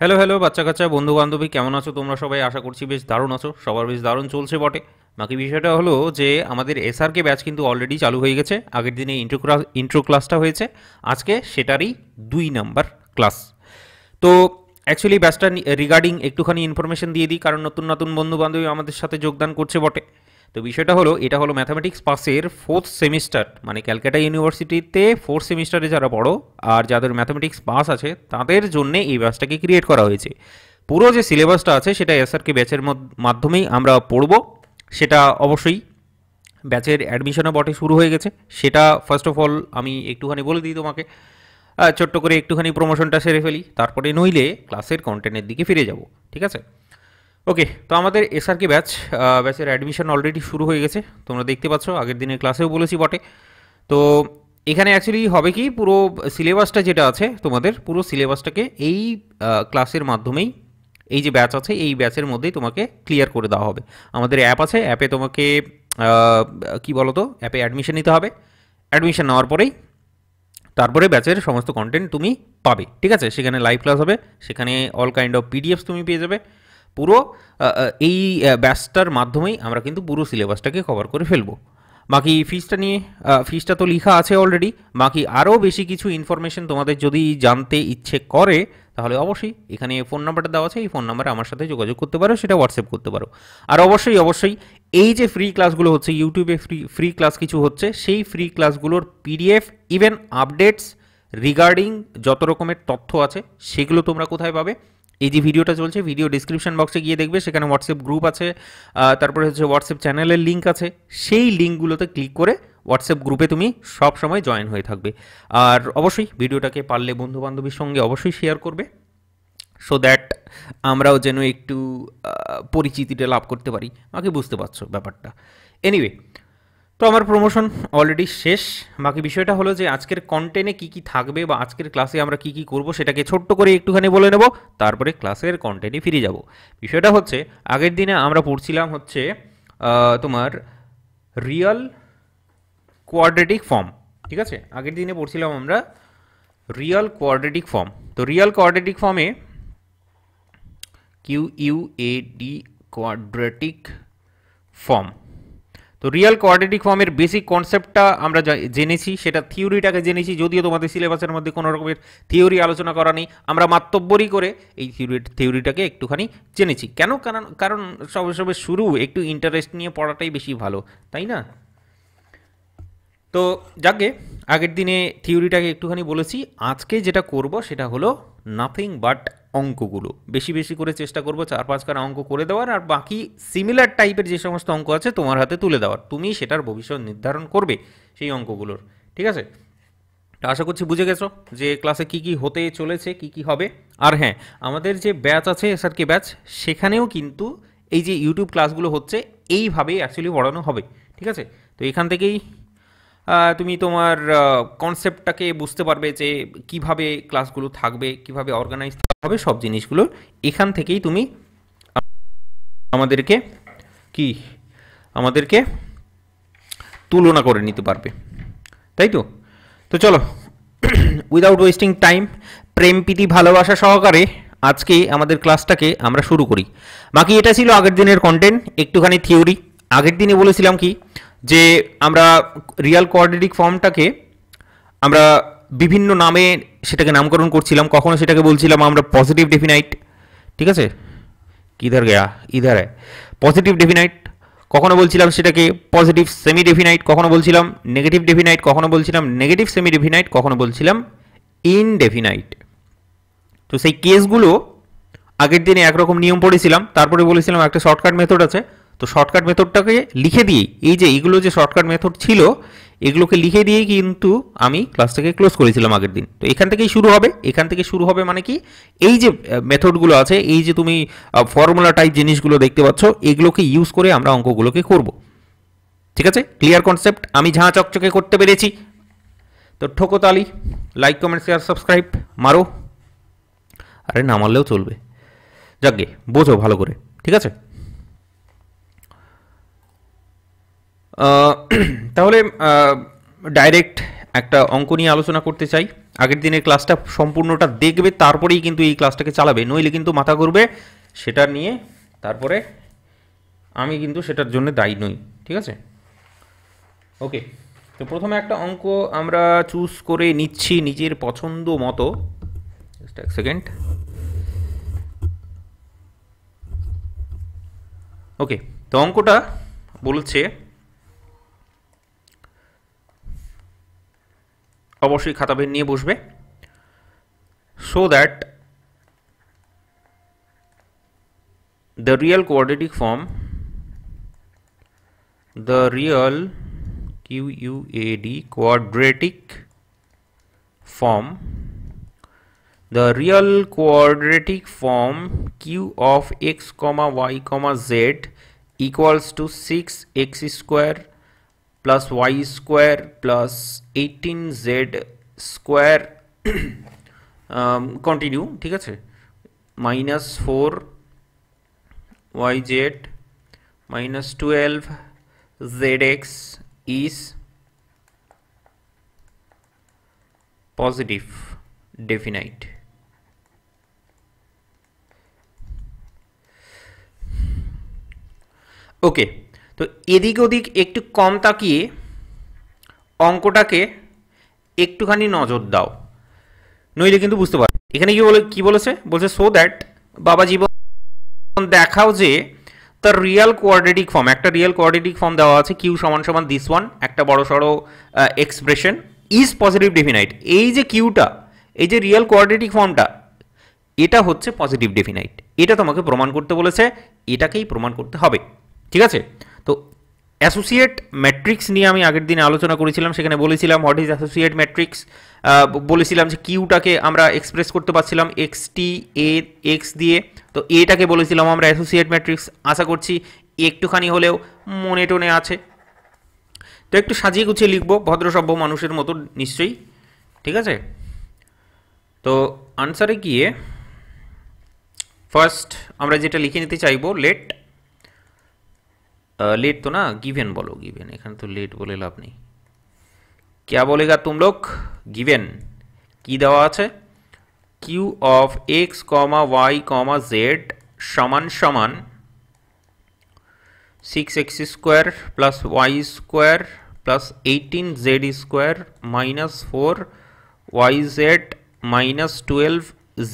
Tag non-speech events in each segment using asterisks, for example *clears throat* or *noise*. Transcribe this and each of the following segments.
Hello hello বাচ্চা কাচ্চা বন্ধু বান্ধবী কেমন আছো তোমরা সবাই আশা করছি বেশ দারুণ আছো সবার বেশ দারুণ চলছে বটে বাকি বিষয়টা হলো যে আমাদের এসআরকে ব্যাচ কিন্তু অলরেডি চালু হয়ে গেছে আগের দিনে ইন্ট্রো ক্লাস ইন্ট্রো ক্লাসটা হয়েছে আজকে সেটারই দুই নাম্বার ক্লাস তো অ্যাকচুয়ালি ব্যাচটা রিগার্ডিং একটুখানি ইনফরমেশন দিয়ে দিই কারণ নতুন নতুন বন্ধু বান্ধবী আমাদের সাথে যোগদান করছে বটে তো বিষয়টা হলো এটা হলো ম্যাথামেটিক্স পাসের ফোর্থ সেমিস্টার মানে ক্যালকাটা ইউনিভার্সিটিতে ফোর্থ সেমিস্টারে যারা পড়ো আর যাদের ম্যাথামেটিক্স পাস আছে তাদের জন্য এই ব্যাচটাকে ক্রিয়েট করা হয়েছে পুরো যে সিলেবাসটা আছে সেটা এসআরকে ব্যাচের মাধ্যমেই আমরা পড়ব সেটা অবশ্যই ব্যাচের অ্যাডমিশনও বটে শুরু হয়ে গেছে সেটা ফার্স্ট অফ অল আমি একটুখানি বলে দিই তোমাকে ছোট্ট করে একটুখানি প্রমোশনটা সেরে ফেলি তারপরে নইলে ক্লাসের কন্টেন্টের দিকে ফিরে যাব ঠিক আছে ওকে তো আমাদের এসআরকে ব্যাচ ব্যাচের অ্যাডমিশন অলরেডি শুরু হয়ে গেছে তোমরা দেখতে পাচ্ছ আগের দিনের ক্লাসেও বলেছি বটে তো এখানে অ্যাকচুয়ালি হবে কি পুরো সিলেবাসটা যেটা আছে তোমাদের পুরো সিলেবাসটাকে এই ক্লাসের মাধ্যমেই এই যে ব্যাচ আছে এই ব্যাচের মধ্যেই তোমাকে ক্লিয়ার করে দেওয়া হবে আমাদের অ্যাপ আছে অ্যাপে তোমাকে কি বলো তো অ্যাপে অ্যাডমিশন নিতে হবে অ্যাডমিশন নেওয়ার পরেই তারপরে ব্যাচের সমস্ত কন্টেন্ট তুমি পাবে ঠিক আছে সেখানে লাইভ ক্লাস হবে সেখানে অল কাইন্ড অফ পিডিএফস তুমি পেয়ে যাবে পুরো এই ব্যাচটার মাধ্যমেই আমরা কিন্তু পুরো সিলেবাসটাকে কভার করে ফেলবো বাকি ফিজটা নিয়ে ফিজটা তো লেখা আছে অলরেডি বাকি আরও বেশি কিছু ইনফরমেশন তোমাদের যদি জানতে ইচ্ছে করে তাহলে অবশ্যই এখানে ফোন নাম্বারটা দেওয়া আছে এই ফোন নাম্বারে আমার সাথে যোগাযোগ করতে পারো সেটা হোয়াটসঅ্যাপ করতে পারো আর অবশ্যই অবশ্যই এই যে ফ্রি ক্লাসগুলো হচ্ছে ইউটিউবে ফ্রি ফ্রি ক্লাস কিছু হচ্ছে সেই ফ্রি ক্লাসগুলোর পিডিএফ ইভেন আপডেটস রিগার্ডিং যত রকমের তথ্য আছে সেগুলো তোমরা কোথায় পাবে এই যে ভিডিওটা চলছে ভিডিও ডিসক্রিপশন বক্সে গিয়ে দেখবে সেখানে হোয়াটসঅ্যাপ গ্রুপ আছে তারপরে হচ্ছে হোয়াটসঅ্যাপ চ্যানেলের লিঙ্ক আছে সেই লিঙ্কগুলোতে ক্লিক করে হোয়াটসঅ্যাপ গ্রুপে তুমি সব সময় জয়েন হয়ে থাকবে আর অবশ্যই ভিডিওটাকে পারলে বন্ধুবান্ধবীর সঙ্গে অবশ্যই শেয়ার করবে সো দ্যাট আমরাও যেন একটু পরিচিতিটা লাভ করতে পারি আমাকে বুঝতে পারছো ব্যাপারটা এনিওয়ে তো আমার প্রমোশন অলরেডি শেষ বাকি বিষয়টা হলো যে আজকের কন্টেনে কি কি থাকবে বা আজকের ক্লাসে আমরা কি কি করব সেটাকে ছোট্ট করে একটুখানি বলে নেব তারপরে ক্লাসের কন্টেন্টে ফিরে যাব বিষয়টা হচ্ছে আগের দিনে আমরা পড়ছিলাম হচ্ছে তোমার রিয়াল কোয়াড্রেটিক ফর্ম ঠিক আছে আগের দিনে পড়ছিলাম আমরা রিয়াল কোয়াড্রেটিক ফর্ম তো রিয়াল কোয়াড্রেটিক ফর্মে Q you A D quadratic form তো রিয়াল কোয়াড্রেটিক ফর্মের বেসিক কনসেপ্টটা আমরা জেনেছি সেটা থিওরিটাকে জেনেছি যদিও তোমাদের সিলেবাসের মধ্যে কোনো রকমের থিওরি আলোচনা করা নেই আমরা মাতব্যরই করে এই থিওরি থিওরিটাকে একটুখানি জেনেছি কেন কারণ কারণ সবে সবে শুরু একটু ইন্টারেস্ট নিয়ে পড়াটাই বেশি ভালো তাই না তো যাকে আগের দিনে থিওরিটাকে একটুখানি বলেছি আজকে যেটা করব সেটা হলো নাথিং বাট অঙ্কগুলো বেশি বেশি করে চেষ্টা করবো চার পাঁচখানা অঙ্ক করে দেওয়ার আর বাকি সিমিলার টাইপের যে সমস্ত অঙ্ক আছে তোমার হাতে তুলে দেওয়ার তুমি সেটার ভবিষ্যৎ নির্ধারণ করবে সেই অঙ্কগুলোর ঠিক আছে আশা করছি বুঝে গেছো যে ক্লাসে কি কি হতে চলেছে কি কি হবে আর হ্যাঁ আমাদের যে ব্যাচ আছে এসআরকে ব্যাচ সেখানেও কিন্তু এই যে ইউটিউব ক্লাসগুলো হচ্ছে এইভাবেই অ্যাকচুয়ালি পড়ানো হবে ঠিক আছে তো এখান থেকেই তুমি তোমার কনসেপ্টটাকে বুঝতে পারবে যে কিভাবে ক্লাসগুলো থাকবে কিভাবে অর্গানাইজ হবে সব জিনিসগুলো এখান থেকেই তুমি আমাদেরকে কি আমাদেরকে তুলনা করে নিতে পারবে তাই তো তো চলো উইদাউট ওয়েস্টিং টাইম প্রেম প্রীতি ভালোবাসা সহকারে আজকে আমাদের ক্লাসটাকে আমরা শুরু করি বাকি এটা ছিল আগের দিনের কন্টেন্ট একটুখানি থিওরি আগের দিনে বলেছিলাম কি যে আমরা রিয়াল কোয়াড্রেটিক ফর্মটাকে আমরা বিভিন্ন নামে সেটাকে নামকরণ করছিলাম কখনো সেটাকে বলছিলাম আমরা পজিটিভ ডেফিনাইট ঠিক আছে কিধার গেয়া ইধার পজিটিভ ডেফিনাইট কখনো বলছিলাম সেটাকে পজিটিভ সেমি ডেফিনাইট কখনো বলছিলাম নেগেটিভ ডেফিনাইট কখনো বলছিলাম নেগেটিভ সেমি ডেফিনাইট কখনো বলছিলাম ইনডেফিনাইট তো সেই কেসগুলো আগের দিনে একরকম নিয়ম পড়েছিলাম তারপরে বলেছিলাম একটা শর্টকাট মেথড আছে তো শর্টকাট মেথডটাকে লিখে দিয়েই এই যে এইগুলো যে শর্টকাট মেথড ছিল এগুলোকে লিখে দিয়েই কিন্তু আমি ক্লাসটাকে ক্লোজ করেছিলাম আগের দিন তো এখান থেকেই শুরু হবে এখান থেকে শুরু হবে মানে কি এই যে মেথডগুলো আছে এই যে তুমি ফর্মুলা টাইপ জিনিসগুলো দেখতে পাচ্ছ এগুলোকে ইউজ করে আমরা অঙ্কগুলোকে করব ঠিক আছে ক্লিয়ার কনসেপ্ট আমি ঝাঁ চকচকে করতে পেরেছি তো ঠোকো তালি লাইক কমেন্ট শেয়ার সাবস্ক্রাইব মারো আরে না মারলেও চলবে যাকে বোঝো ভালো করে ঠিক আছে *clears throat* তাহলে ডাইরেক্ট একটা অঙ্ক নিয়ে আলোচনা করতে চাই আগের দিনের ক্লাসটা সম্পূর্ণটা দেখবে তারপরেই কিন্তু এই ক্লাসটাকে চালাবে নইলে কিন্তু মাথা করবে সেটা নিয়ে তারপরে আমি কিন্তু সেটার জন্য দায়ী নই ঠিক আছে ওকে তো প্রথমে একটা অঙ্ক আমরা চুজ করে নিচ্ছি নিজের পছন্দ মতো জাস্ট এক সেকেন্ড ওকে তো অঙ্কটা বলছে অবশ্যই খাতা পেন নিয়ে বসবে so that the real quadratic form the real quad quadratic form the real quadratic form q of x comma y comma z equals to 6x square plus y square plus 18z square *clears throat* um, continue ठीक 4 yz minus 12 zx is positive definite okay তো এদিক ওদিক একটু কম তাকিয়ে অঙ্কটাকে একটুখানি নজর দাও নইলে কিন্তু বুঝতে পারবে এখানে কি বলে কি বলেছে বলছে সো দ্যাট বাবা জীবন দেখাও যে তার রিয়াল কোয়ার্ডেটিক ফর্ম একটা রিয়াল কোয়ার্ডেটিক ফর্ম দেওয়া আছে কিউ সমান সমান দিস ওয়ান একটা বড় সড়ো এক্সপ্রেশন ইজ পজিটিভ ডেফিনাইট এই যে কিউটা এই যে রিয়েল কোয়ার্ডেটিক ফর্মটা এটা হচ্ছে পজিটিভ ডেফিনাইট এটা তোমাকে প্রমাণ করতে বলেছে এটাকেই প্রমাণ করতে হবে ঠিক আছে তো অ্যাসোসিয়েট ম্যাট্রিক্স নিয়ে আমি আগের দিনে আলোচনা করেছিলাম সেখানে বলেছিলাম হোয়াট ইজ অ্যাসোসিয়েট ম্যাট্রিক্স বলেছিলাম যে কিউটাকে আমরা এক্সপ্রেস করতে পারছিলাম এক্স টি এ এক্স দিয়ে তো এটাকে বলেছিলাম আমরা অ্যাসোসিয়েট ম্যাট্রিক্স আশা করছি একটুখানি হলেও মনে টনে আছে তো একটু সাজিয়ে গুছিয়ে লিখবো ভদ্রসভ্য মানুষের মতো নিশ্চয়ই ঠিক আছে তো আনসারে গিয়ে ফার্স্ট আমরা যেটা লিখে নিতে চাইবো লেট লেট তো না গিভেন বলো গিভেন এখানে তো লেট বলে লাভ নেই ক্যা বলেগা तुम গিভেন गिवेन কি দেওয়া আছে Q of X comma Y comma Z সমান সমান six X square plus Y square plus eighteen Z square minus four Y Z minus twelve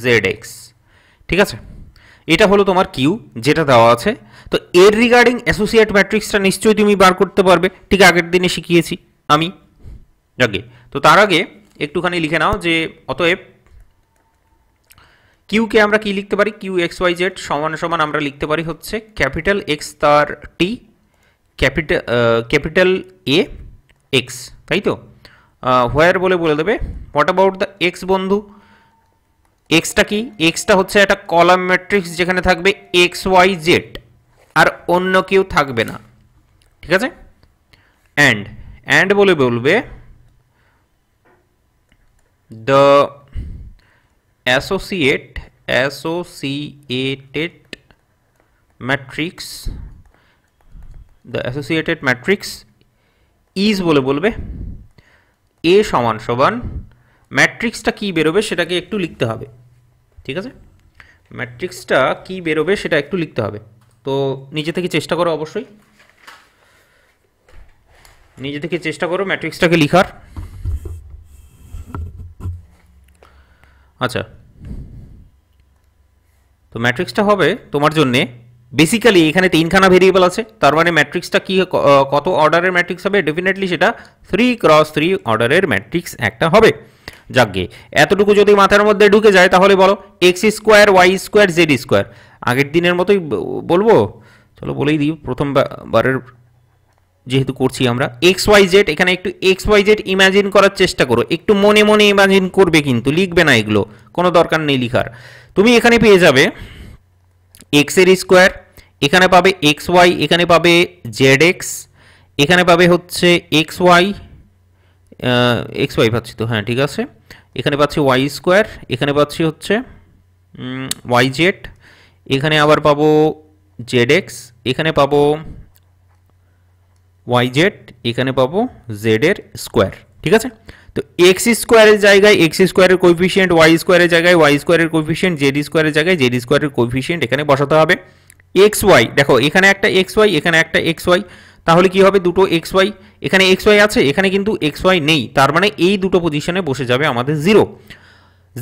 Z X ঠিক আছে এটা হলো তোমার কিউ যেটা দেওয়া আছে এর রিগার্ডিং অ্যাসোসিয়েট ম্যাট্রিক্সটা নিশ্চয়ই তুমি বার করতে পারবে ঠিক আগের দিনে শিখিয়েছি আমি যাকে তো তার আগে একটুখানি লিখে নাও যে অতএব কিউকে আমরা কি লিখতে পারি কিউ এক্স ওয়াই জেড সমান সমান আমরা লিখতে পারি হচ্ছে ক্যাপিটাল এক্স তার T capital capital A X তাই তো হোয়ার বলে বলে দেবে হোয়াট অ্যাবাউট দ্য এক্স বন্ধু এক্সটা কি এক্সটা হচ্ছে একটা কলাম ম্যাট্রিক্স যেখানে থাকবে এক্স ওয়াই জেড আর অন্য কেউ থাকবে না ঠিক আছে অ্যান্ড অ্যান্ড বলে বলবে the associate associated matrix the associated matrix is বলে বলবে এ সমান সমান ম্যাট্রিক্সটা কী বেরোবে সেটাকে একটু লিখতে হবে ঠিক আছে ম্যাট্রিক্সটা কী বেরোবে সেটা একটু লিখতে হবে তো নিজে থেকে চেষ্টা করো অবশ্যই নিজে থেকে চেষ্টা করো ম্যাট্রিক্সটাকে লিখার আচ্ছা তো ম্যাট্রিক্সটা হবে তোমার জন্যে বেসিক্যালি এখানে তিনখানা ভেরিয়েবল আছে তার মানে ম্যাট্রিক্সটা কি কত অর্ডারের ম্যাট্রিক্স হবে ডেফিনেটলি সেটা থ্রি ক্রস থ্রি অর্ডারের ম্যাট্রিক্স একটা হবে যাকে এতটুকু যদি মাথার মধ্যে ঢুকে যায় তাহলে বলো X square Y square Z square আগের দিনের মতোই বলবো চলো বলেই দিই প্রথম বারের যেহেতু করছি আমরা এক্স ওয়াই জেড এখানে একটু এক্স ওয়াই জেড ইমাজিন করার চেষ্টা করো একটু মনে মনে ইমাজিন করবে কিন্তু লিখবে না এগুলো কোনো দরকার নেই লিখার তুমি এখানে পেয়ে যাবে এক্সের স্কোয়ার এখানে পাবে এক্স ওয়াই এখানে পাবে জেড এক্স এখানে পাবে হচ্ছে এক্স ওয়াই এক্স ওয়াই পাচ্ছি তো হ্যাঁ ঠিক আছে এখানে পাচ্ছি ওয়াই স্কোয়ার এখানে পাচ্ছি হচ্ছে ওয়াই জেড এখানে আবার পাবো জেড এক্স এখানে পাবো ওয়াই জেড এখানে পাবো জেড এর স্কোয়ার ঠিক আছে তো এক্স স্কোয়ারের জায়গায় এক্স স্কোয়ারের কোফিসিয়েন্ট ওয়াই স্কোয়ারের জায়গায় ওয়াই স্কোয়ারের কোফিসিয়েন্ট জেড স্কোয়ারের জায়গায় জেড স্কোয়ারের কোফিসিয়েন্ট এখানে বসাতে হবে এক্স ওয়াই দেখো এখানে একটা এক্স ওয়াই এখানে একটা এক্স ওয়াই তাহলে কি হবে দুটো এক্স ওয়াই এখানে এক্স ওয়াই আছে এখানে কিন্তু এক্স ওয়াই নেই তার মানে এই দুটো পজিশনে বসে যাবে আমাদের zero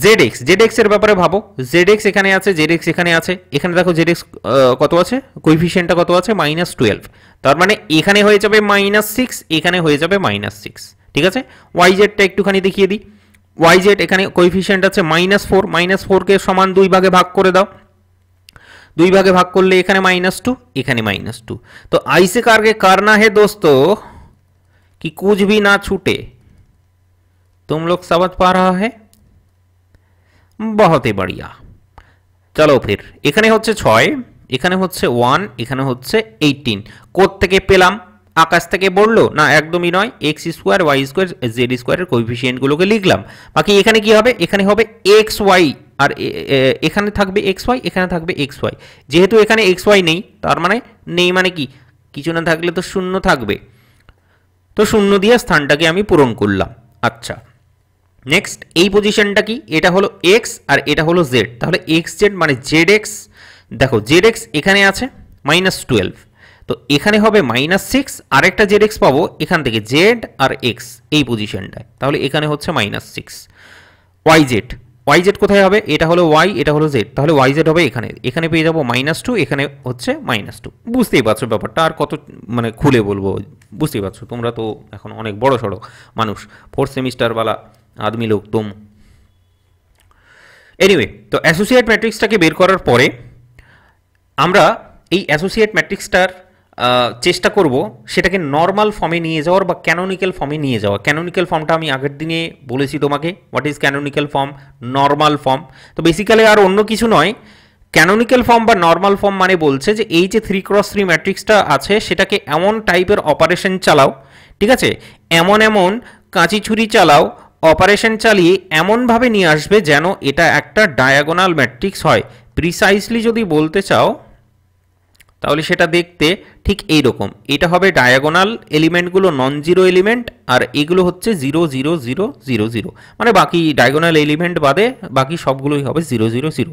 Z X Z X এর ব্যাপারে ভাবো জেড এক্স এখানে আছে জেড এক্স এখানে আছে এখানে দেখো জেড এক্স কত আছে কোইফিশিয়েন্টটা কত আছে মাইনাস টুয়েলভ তার মানে এখানে হয়ে যাবে মাইনাস সিক্স এখানে হয়ে যাবে মাইনাস সিক্স ঠিক আছে ওয়াই জেডটা একটুখানি দেখিয়ে দিই ওয়াই জেড এখানে কোইফিশিয়েন্ট আছে মাইনাস ফোর মাইনাস ফোরকে সমান দুই ভাগে ভাগ করে দাও দুই ভাগে ভাগ করলে এখানে মাইনাস টু এখানে মাইনাস টু তো আইসে কারকে না হে দোস্ত কি কুছ ভি না ছুটে তুম লোক সাবাত পা রা হ্যাঁ বহতে বাড়িয়া চলো ফির এখানে হচ্ছে ছয় এখানে হচ্ছে ওয়ান এখানে হচ্ছে এইটিন থেকে পেলাম আকাশ থেকে বললো না একদমই নয় X square Y square Z স্কোয়ারের কোভিফিসিয়েন্টগুলোকে লিখলাম বাকি এখানে কি হবে এখানে হবে এক্স ওয়াই আর এখানে থাকবে এক্স ওয়াই এখানে থাকবে এক্স ওয়াই যেহেতু এখানে এক্স ওয়াই নেই তার মানে নেই মানে কি কিছু না থাকলে তো শূন্য থাকবে তো শূন্য দিয়ে স্থানটাকে আমি পূরণ করলাম আচ্ছা নেক্সট এই পজিশনটা কি এটা হলো এক্স আর এটা হলো জেড তাহলে এক্স জেড মানে জেড এক্স দেখো জেড এক্স এখানে আছে মাইনাস টুয়েলভ তো এখানে হবে মাইনাস সিক্স আরেকটা জেড এক্স পাবো এখান থেকে জেড আর এক্স এই পজিশনটায় তাহলে এখানে হচ্ছে minus six Y Z Y Z কোথায় হবে এটা হলো ওয়াই এটা হলো জেড তাহলে ওয়াই জেড হবে এখানে এখানে পেয়ে যাবো মাইনাস টু এখানে হচ্ছে মাইনাস টু বুঝতেই পারছো ব্যাপারটা আর কত মানে খুলে বলবো বুঝতেই পারছো তোমরা তো এখন অনেক বড় সড়ো মানুষ ফোর্থ সেমিস্টারওয়ালা আদমি লোক তুম এনিওয়ে তো অ্যাসোসিয়েট ম্যাট্রিক্সটাকে বের করার পরে আমরা এই অ্যাসোসিয়েট ম্যাট্রিক্সটার চেষ্টা করব সেটাকে নর্মাল ফর্মে নিয়ে যাওয়ার বা ক্যানোনিক্যাল ফর্মে নিয়ে যাওয়া ক্যানোনিক্যাল ফর্মটা আমি আগের দিনে বলেছি তোমাকে what is canonical form normal form তো বেসিক্যালি আর অন্য কিছু নয় ক্যানোনিক্যাল ফর্ম বা নর্মাল ফর্ম মানে বলছে যে এই যে থ্রি ক্রস থ্রি ম্যাট্রিক্সটা আছে সেটাকে এমন টাইপের অপারেশন চালাও ঠিক আছে এমন এমন কাঁচি ছুরি চালাও অপারেশন চালিয়ে এমনভাবে নিয়ে আসবে যেন এটা একটা ডায়াগোনাল ম্যাট্রিক্স হয় প্রিসাইসলি যদি বলতে চাও তাহলে সেটা দেখতে ঠিক এই রকম এটা হবে ডায়াগোনাল এলিমেন্টগুলো নন জিরো এলিমেন্ট আর এগুলো হচ্ছে zero zero zero zero zero মানে বাকি ডায়াগোনাল এলিমেন্ট বাদে বাকি সবগুলোই হবে জিরো জিরো জিরো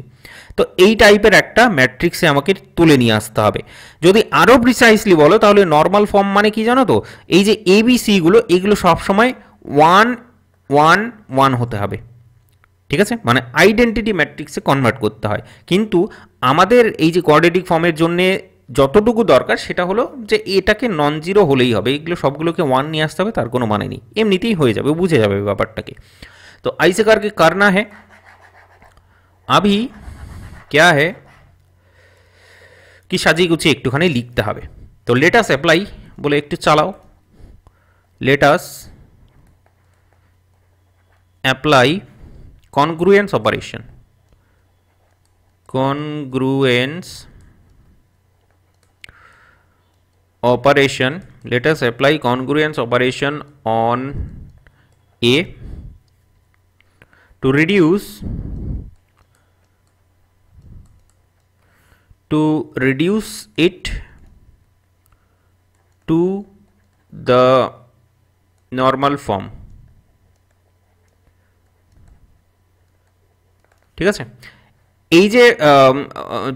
তো এই টাইপের একটা ম্যাট্রিক্সে আমাকে তুলে নিয়ে আসতে হবে যদি আরও প্রিসাইসলি বলো তাহলে নর্মাল ফর্ম মানে কি জানো তো এই যে এবিসিগুলো এগুলো সবসময় ওয়ান ওয়ান ওয়ান হতে হবে ঠিক আছে মানে আইডেন্টিটি ম্যাট্রিক্সে কনভার্ট করতে হয় কিন্তু আমাদের এই যে কোয়াড্রেটিক ফর্মের জন্য যতটুকু দরকার সেটা হলো যে এটাকে নন জিরো হলেই হবে এগুলো সবগুলোকে ওয়ান নিয়ে আসতে হবে তার কোনো মানে নেই এমনিতেই হয়ে যাবে বুঝে যাবে ব্যাপারটাকে তো ऐसे কার না হে আভি ক্যা হে কি সাজিয়ে গুছিয়ে একটুখানি লিখতে হবে তো লেটাস অ্যাপ্লাই বলে একটু চালাও let's apply congruence operation congruence operation let us apply congruence operation on a to reduce to reduce it to the normal form ঠিক আছে এই যে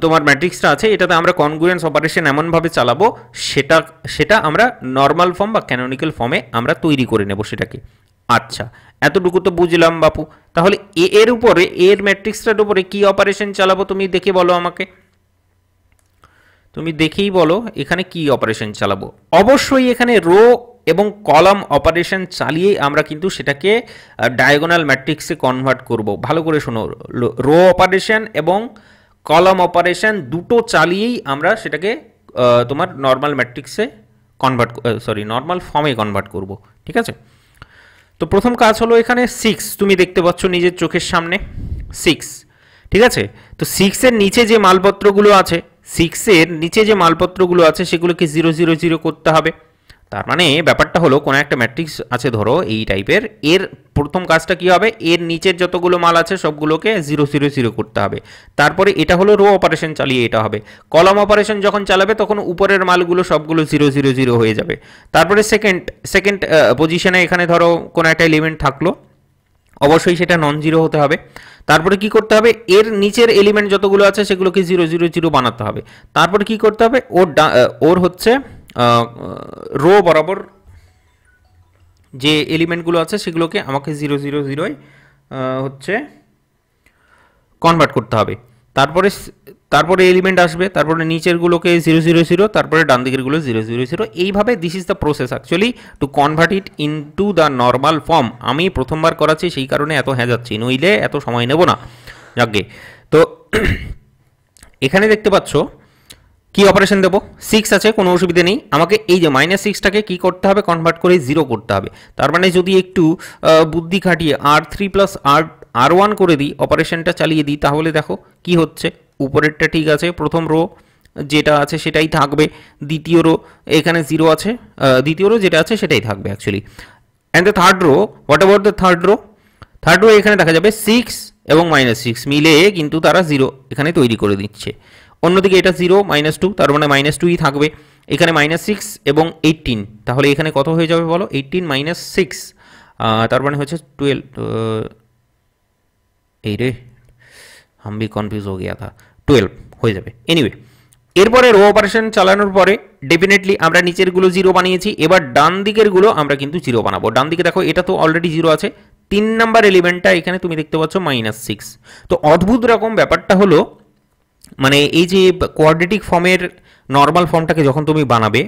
তোমার ম্যাট্রিক্সটা আছে এটাতে আমরা কনগুরেন্স অপারেশন এমনভাবে চালাবো সেটা সেটা আমরা নর্মাল ফর্ম বা ক্যানোনিক্যাল ফর্মে আমরা তৈরি করে নেব সেটাকে আচ্ছা এতটুকু তো বুঝলাম বাপু তাহলে এ এর উপরে এর ম্যাট্রিক্সটার উপরে কি অপারেশন চালাবো তুমি দেখে বলো আমাকে তুমি দেখেই বলো এখানে কি অপারেশন চালাবো অবশ্যই এখানে রো এবং কলাম অপারেশন চালিয়েই আমরা কিন্তু সেটাকে ডায়াগোনাল ম্যাট্রিক্সে কনভার্ট করব ভালো করে শোনো রো অপারেশন এবং কলাম অপারেশন দুটো চালিয়েই আমরা সেটাকে তোমার নর্মাল ম্যাট্রিক্সে কনভার্ট সরি নর্মাল ফর্মে কনভার্ট করব ঠিক আছে তো প্রথম কাজ হলো এখানে সিক্স তুমি দেখতে পাচ্ছ নিজের চোখের সামনে সিক্স ঠিক আছে তো সিক্সের নিচে যে মালপত্রগুলো আছে সিক্সের নিচে যে মালপত্রগুলো আছে সেগুলোকে জিরো জিরো জিরো করতে হবে তার মানে ব্যাপারটা হলো কোনো একটা ম্যাট্রিক্স আছে ধরো এই টাইপের এর প্রথম কাজটা কি হবে এর নিচের যতগুলো মাল আছে সবগুলোকে জিরো জিরো জিরো করতে হবে তারপরে এটা হলো রো অপারেশন চালিয়ে এটা হবে কলম অপারেশন যখন চালাবে তখন উপরের মালগুলো সবগুলো জিরো জিরো জিরো হয়ে যাবে তারপরে সেকেন্ড সেকেন্ড পজিশনে এখানে ধরো কোনো একটা এলিমেন্ট থাকলো অবশ্যই সেটা নন জিরো হতে হবে তারপরে কি করতে হবে এর নিচের এলিমেন্ট যতগুলো আছে সেগুলোকে জিরো জিরো জিরো বানাতে হবে তারপরে কি করতে হবে ওর ওর হচ্ছে রো বরাবর যে এলিমেন্টগুলো আছে সেগুলোকে আমাকে জিরো জিরো জিরোয় হচ্ছে কনভার্ট করতে হবে তারপরে তারপরে এলিমেন্ট আসবে তারপরে নিচেরগুলোকে জিরো জিরো জিরো তারপরে ডান দিকেরগুলো জিরো জিরো জিরো এইভাবে this is the process actually to convert it into the normal form আমি প্রথমবার করাচ্ছি সেই কারণে এত হ্যাঁ যাচ্ছি নইলে এত সময় নেব না যাকে তো এখানে দেখতে পাচ্ছ কি অপারেশন দেবো সিক্স আছে কোনো অসুবিধা নেই আমাকে এই যে মাইনাস সিক্সটাকে কী করতে হবে কনভার্ট করে জিরো করতে হবে তার মানে যদি একটু বুদ্ধি খাটিয়ে R three plus R R one করে দিই অপারেশনটা চালিয়ে দিই তাহলে দেখো কি হচ্ছে উপরেরটা ঠিক আছে প্রথম রো যেটা আছে সেটাই থাকবে দ্বিতীয় রো এখানে জিরো আছে দ্বিতীয় রো যেটা আছে সেটাই থাকবে actually and the third row what about the third row third row এখানে দেখা যাবে সিক্স এবং মাইনাস সিক্স মিলে কিন্তু তারা জিরো এখানে তৈরি করে দিচ্ছে অন্যদিকে এটা জিরো মাইনাস টু তার মানে মাইনাস টুই থাকবে এখানে মাইনাস সিক্স এবং এইটিন তাহলে এখানে কত হয়ে যাবে বলো এইটিন মাইনাস সিক্স তার মানে হচ্ছে টুয়েলভ এই রে আমি কনফিউজ হয়ে গিয়া থা টুয়েলভ হয়ে যাবে এনিওয়ে এরপরে রো অপারেশন চালানোর পরে ডেফিনেটলি আমরা নিচেরগুলো জিরো বানিয়েছি এবার ডান দিকেরগুলো আমরা কিন্তু জিরো বানাবো ডান দিকে দেখো এটা তো অলরেডি জিরো আছে তিন নাম্বার এলিমেন্টটা এখানে তুমি দেখতে পাচ্ছ মাইনাস সিক্স তো অদ্ভুত রকম ব্যাপারটা হলো মানে এই যে কোয়াড্রেটিক ফর্মের নর্মাল ফর্মটাকে যখন তুমি বানাবে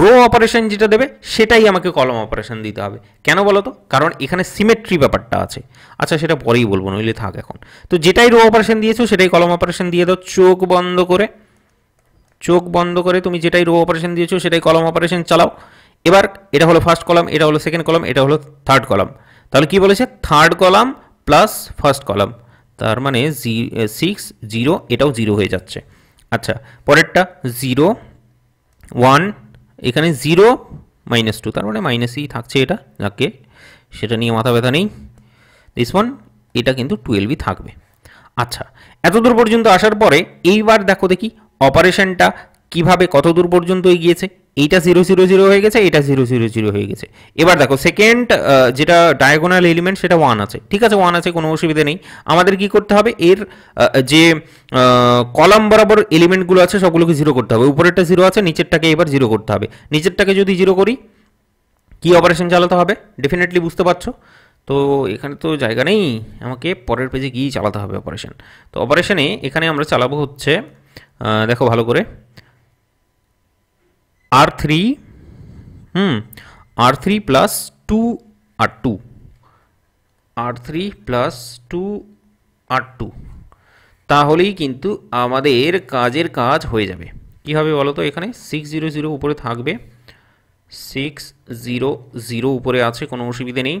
রো অপারেশন যেটা দেবে সেটাই আমাকে কলম অপারেশন দিতে হবে কেন বলো তো কারণ এখানে সিমেট্রি ব্যাপারটা আছে আচ্ছা সেটা পরেই বলবো নইলে থাক এখন তো যেটাই রো অপারেশন দিয়েছো সেটাই কলম অপারেশন দিয়ে দাও চোখ বন্ধ করে চোখ বন্ধ করে তুমি যেটাই রো অপারেশন দিয়েছো সেটাই কলম অপারেশন চালাও এবার এটা হলো ফার্স্ট কলাম এটা হলো সেকেন্ড কলাম এটা হলো থার্ড কলাম তাহলে কি বলেছে third column plus first column তার মানে জি সিক্স জিরো এটাও জিরো হয়ে যাচ্ছে আচ্ছা পরেরটা জিরো ওয়ান এখানে জিরো মাইনাস টু তার মানে মাইনাসই থাকছে এটা যাকে সেটা নিয়ে মাথা ব্যথা নেই দিস ওয়ান এটা কিন্তু টুয়েলভই থাকবে আচ্ছা এত দূর পর্যন্ত আসার পরে এইবার দেখো দেখি অপারেশনটা কিভাবে কত দূর পর্যন্ত এগিয়েছে এইটা জিরো জিরো জিরো হয়ে গেছে এটা জিরো জিরো জিরো হয়ে গেছে এবার দেখো সেকেন্ড যেটা ডায়াগোনাল এলিমেন্ট সেটা ওয়ান আছে ঠিক আছে ওয়ান আছে কোনো অসুবিধা নেই আমাদের কি করতে হবে এর যে কলাম বরাবর এলিমেন্টগুলো আছে সবগুলোকে জিরো করতে হবে উপরেরটা জিরো আছে নিচেরটাকে এবার জিরো করতে হবে নিচেরটাকে যদি জিরো করি কি অপারেশন চালাতে হবে ডেফিনেটলি বুঝতে পারছো তো এখানে তো জায়গা নেই আমাকে পরের পেজে গিয়েই চালাতে হবে অপারেশন তো অপারেশনে এখানে আমরা চালাবো হচ্ছে দেখো ভালো করে R R three three hmm plus two R two R three plus two R two তাহলেই কিন্তু আমাদের কাজের কাজ হয়ে যাবে কি হবে বলো তো এখানে সিক্স জিরো জিরো উপরে থাকবে সিক্স জিরো জিরো উপরে আছে কোনো অসুবিধে নেই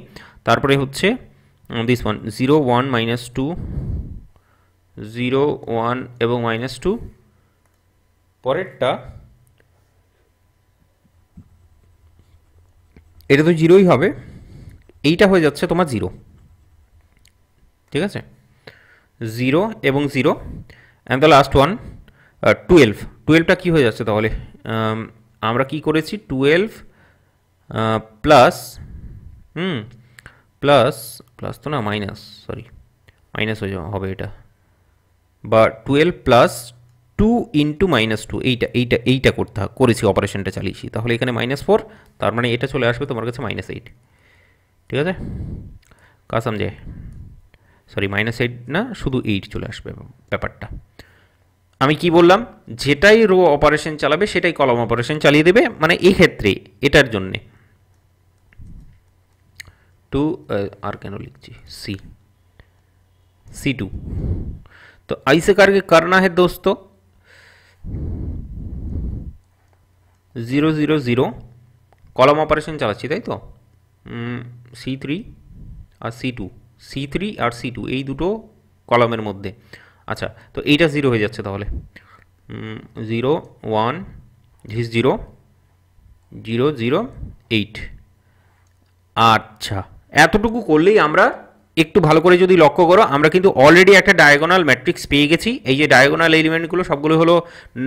তারপরে হচ্ছে this one zero one minus two zero one এবং মাইনাস টু পরেরটা এটা তো জিরোই হবে এইটা হয়ে যাচ্ছে তোমার জিরো ঠিক আছে জিরো এবং zero and the last one twelve টুয়েলভটা কী হয়ে যাচ্ছে তাহলে আমরা কি করেছি twelve plus hmm plus plus তো না মাইনাস সরি মাইনাস হয়ে হবে এটা বা twelve plus two into minus two এইটা এইটা এইটা করতে করেছি অপারেশনটা চালিয়েছি তাহলে এখানে মাইনাস ফোর তার মানে এটা চলে আসবে তোমার কাছে মাইনাস এইট ঠিক আছে কাসাম যে সরি মাইনাস এইট না শুধু এইট চলে আসবে ব্যাপারটা আমি কি বললাম যেটাই রো অপারেশন চালাবে সেটাই কলম অপারেশন চালিয়ে দেবে মানে এই ক্ষেত্রে এটার জন্যে টু আর কেন লিখছি সি सी टू तो ऐसे करके करना है দোস্ত জিরো জিরো জিরো কলম অপারেশন চালাচ্ছি তাই তো সি থ্রি আর সি টু সি থ্রি আর সি টু এই দুটো কলমের মধ্যে আচ্ছা তো এইটা জিরো হয়ে যাচ্ছে তাহলে জিরো ওয়ান ঝিস জিরো জিরো জিরো এইট আচ্ছা এতটুকু করলেই আমরা একটু ভালো করে যদি লক্ষ্য করো আমরা কিন্তু অলরেডি একটা ডায়াগোনাল ম্যাট্রিক্স পেয়ে গেছি এই যে ডায়াগোনাল এলিমেন্টগুলো সবগুলো হলো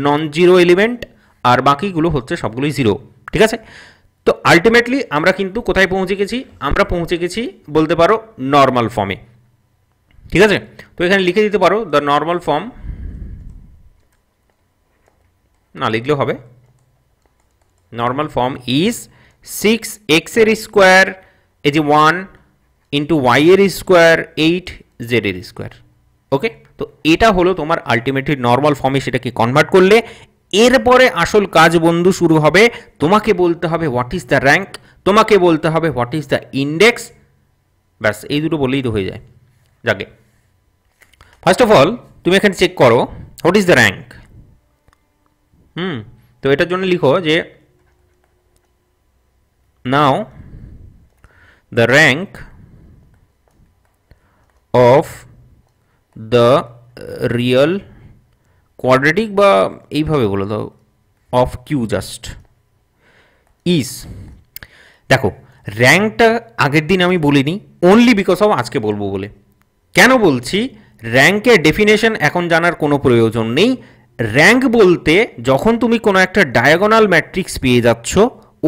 নন জিরো এলিমেন্ট আর বাকিগুলো হচ্ছে সবগুলোই জিরো ঠিক আছে তো আলটিমেটলি আমরা কিন্তু কোথায় পৌঁছে গেছি আমরা পৌঁছে গেছি বলতে পারো নর্মাল ফর্মে ঠিক আছে তো এখানে লিখে দিতে পারো দ্য নর্মাল ফর্ম না লিখলেও হবে নর্মাল ফর্ম ইজ সিক্স এক্সের স্কোয়ার এই যে ওয়ান ইন্টু ওয়াই এর স্কোয়ার এইট জেডের স্কোয়ার ওকে তো এটা হলো তোমার আলটিমেটলি নর্মাল ফর্মে সেটাকে কনভার্ট করলে এরপরে আসল কাজ বন্ধু শুরু হবে তোমাকে বলতে হবে হোয়াট ইজ দ্য র্যাঙ্ক তোমাকে বলতে হবে হোয়াট ইজ দ্য ইন্ডেক্স ব্যাস এই দুটো বললেই তো হয়ে যায় যাকে ফার্স্ট অফ অল তুমি এখানে চেক করো what is the rank hmm তো এটার জন্য লিখো যে now the rank of the real quadratic বা এইভাবে বলে দাও অফ কিউ জাস্ট ইস দেখো র্যাঙ্কটা আগের দিন আমি বলিনি অনলি বিকজ অফ আজকে বলবো বলে কেন বলছি র্যাঙ্কের ডেফিনেশন এখন জানার কোনো প্রয়োজন নেই র্যাঙ্ক বলতে যখন তুমি কোনো একটা ডায়াগোনাল ম্যাট্রিক্স পেয়ে যাচ্ছ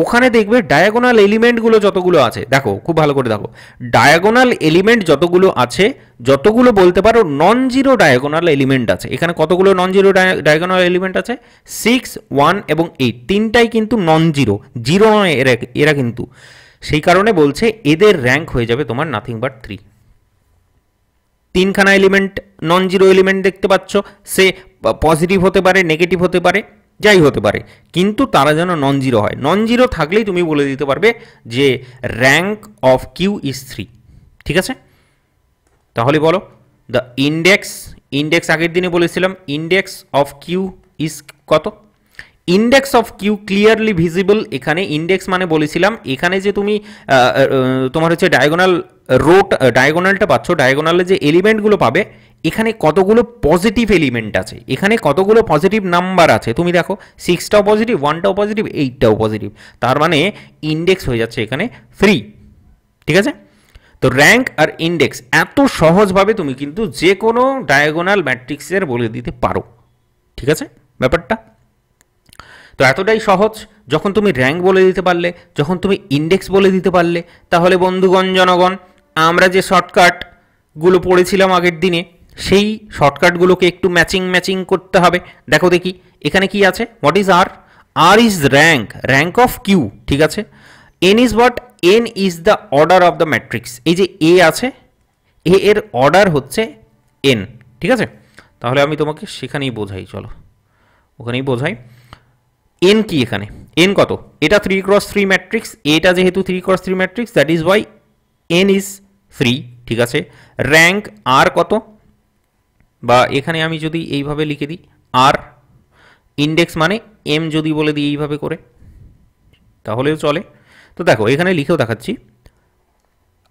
ওখানে দেখবে ডায়াগোনাল এলিমেন্টগুলো যতগুলো আছে দেখো খুব ভালো করে দেখো ডায়াগোনাল এলিমেন্ট যতগুলো আছে যতগুলো বলতে পারো নন জিরো ডায়াগোনাল এলিমেন্ট আছে এখানে কতগুলো নন জিরো ডায়াগোনাল এলিমেন্ট আছে সিক্স ওয়ান এবং এইট তিনটাই কিন্তু নন জিরো জিরো নয় এরা এরা কিন্তু সেই কারণে বলছে এদের র্যাঙ্ক হয়ে যাবে তোমার নাথিং বাট থ্রি তিনখানা এলিমেন্ট নন জিরো এলিমেন্ট দেখতে পাচ্ছ সে পজিটিভ হতে পারে নেগেটিভ হতে পারে যাই হতে পারে কিন্তু তারা যেন নন জিরো হয় নন জিরো থাকলেই তুমি বলে দিতে পারবে যে rank of Q is three ঠিক আছে তাহলে বলো দ্য ইন্ডেক্স ইন্ডেক্স আগের দিনে বলেছিলাম ইন্ডেক্স অফ কিউ ইজ কত index of Q clearly visible এখানে ইন্ডেক্স মানে বলেছিলাম এখানে যে তুমি তোমার হচ্ছে ডায়াগোনাল রোট ডায়াগোনালটা পাচ্ছ ডায়াগোনালে যে এলিমেন্টগুলো পাবে এখানে কতগুলো পজিটিভ এলিমেন্ট আছে এখানে কতগুলো পজিটিভ নাম্বার আছে তুমি দেখো সিক্সটাও পজিটিভ ওয়ানটাও পজিটিভ এইটটাও পজিটিভ তার মানে ইন্ডেক্স হয়ে যাচ্ছে এখানে ফ্রি ঠিক আছে তো র্যাঙ্ক আর ইন্ডেক্স এত সহজভাবে তুমি কিন্তু যে কোনো ডায়াগোনাল ম্যাট্রিক্সের বলে দিতে পারো ঠিক আছে ব্যাপারটা তো এতটাই সহজ যখন তুমি র্যাঙ্ক বলে দিতে পারলে যখন তুমি ইন্ডেক্স বলে দিতে পারলে তাহলে বন্ধুগণ জনগণ আমরা যে শর্টকাটগুলো পড়েছিলাম আগের দিনে সেই শর্টকাটগুলোকে একটু ম্যাচিং ম্যাচিং করতে হবে দেখো দেখি এখানে কি আছে what is R R is rank rank of Q ঠিক আছে N is what N is the order of the matrix এই যে এ আছে এ এর অর্ডার হচ্ছে এন ঠিক আছে তাহলে আমি তোমাকে সেখানেই বোঝাই চলো ওখানেই বোঝাই এন কি এখানে এন কত এটা থ্রি ক্রস থ্রি ম্যাট্রিক্স এটা যেহেতু three cross three matrix that is why N is three ঠিক আছে র্যাঙ্ক আর কত বা এখানে আমি যদি এইভাবে লিখে দিই আর ইন্ডেক্স মানে এম যদি বলে দিই এইভাবে করে তাহলেও চলে তো দেখো এখানে লিখেও দেখাচ্ছি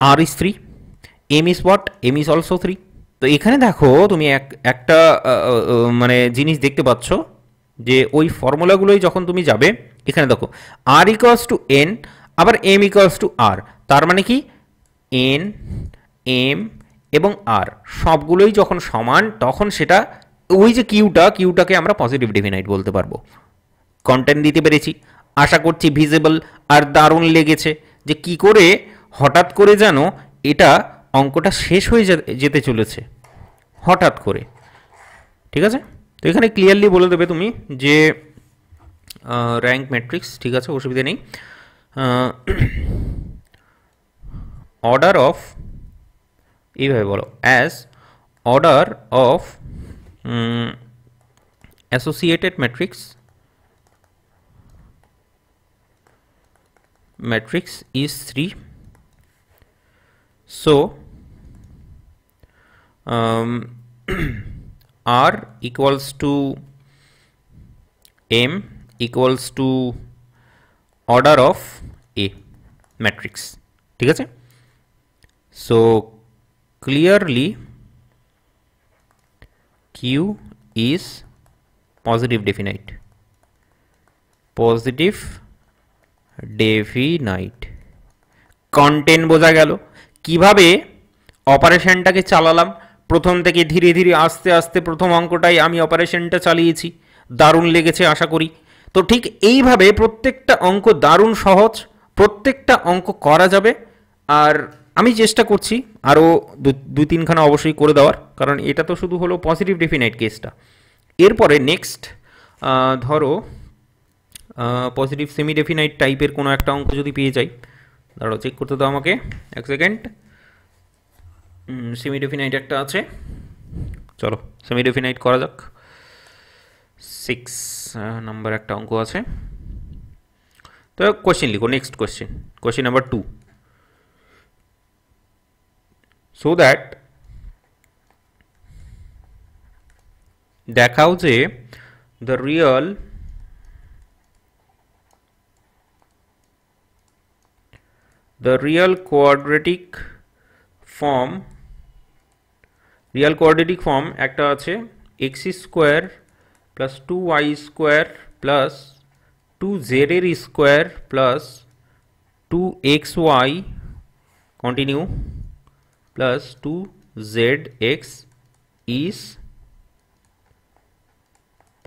R is three M is what M is also three তো এখানে দেখো তুমি এক একটা মানে জিনিস দেখতে পাচ্ছ যে ওই ফর্মুলাগুলোই যখন তুমি যাবে এখানে দেখো আর ইকোয়ালস টু এন আবার এম ইকোয়ালস টু আর তার মানে কি এন এম এবং আর সবগুলোই যখন সমান তখন সেটা ওই যে কিউটা কিউটাকে আমরা পজিটিভ ডিভিনাইট বলতে পারবো কন্টেন্ট দিতে পেরেছি আশা করছি ভিজিবল আর দারুণ লেগেছে যে কি করে হঠাৎ করে যেন এটা অঙ্কটা শেষ হয়ে যেতে চলেছে হঠাৎ করে ঠিক আছে তো এখানে ক্লিয়ারলি বলে দেবে তুমি যে র্যাঙ্ক ম্যাট্রিক্স ঠিক আছে অসুবিধা নেই order of এইভাবে বলো as order of associated matrix matrix is 3 so um, *clears throat* r equals to m equals to order of a matrix ঠিক আছে So clearly Q is positive definite. Positive definite. Content বোঝা গেল কিভাবে অপারেশনটাকে চালালাম প্রথম থেকে ধীরে ধীরে আস্তে আস্তে প্রথম অঙ্কটাই আমি অপারেশনটা চালিয়েছি দারুণ লেগেছে আশা করি তো ঠিক এইভাবে প্রত্যেকটা অঙ্ক দারুণ সহজ প্রত্যেকটা অঙ্ক করা যাবে আর আমি চেষ্টা করছি আরও দু তিনখানা অবশ্যই করে দেওয়ার কারণ এটা তো শুধু হলো পজিটিভ ডেফিনাইট কেসটা এরপরে নেক্সট ধরো পজিটিভ সেমি ডেফিনাইট টাইপের কোনো একটা অঙ্ক যদি পেয়ে যাই ধরো চেক করতে দাও আমাকে এক সেকেন্ড সেমি ডেফিনাইট একটা আছে চলো সেমি ডেফিনাইট করা যাক সিক্স নাম্বার একটা অঙ্ক আছে তো কোয়েশ্চেন লিখো next question question number two so that Dalhousie the real the real quadratic form real quadratic form একটা আছে x square plus 2y square plus 2z square plus 2xy continue plus 2zx is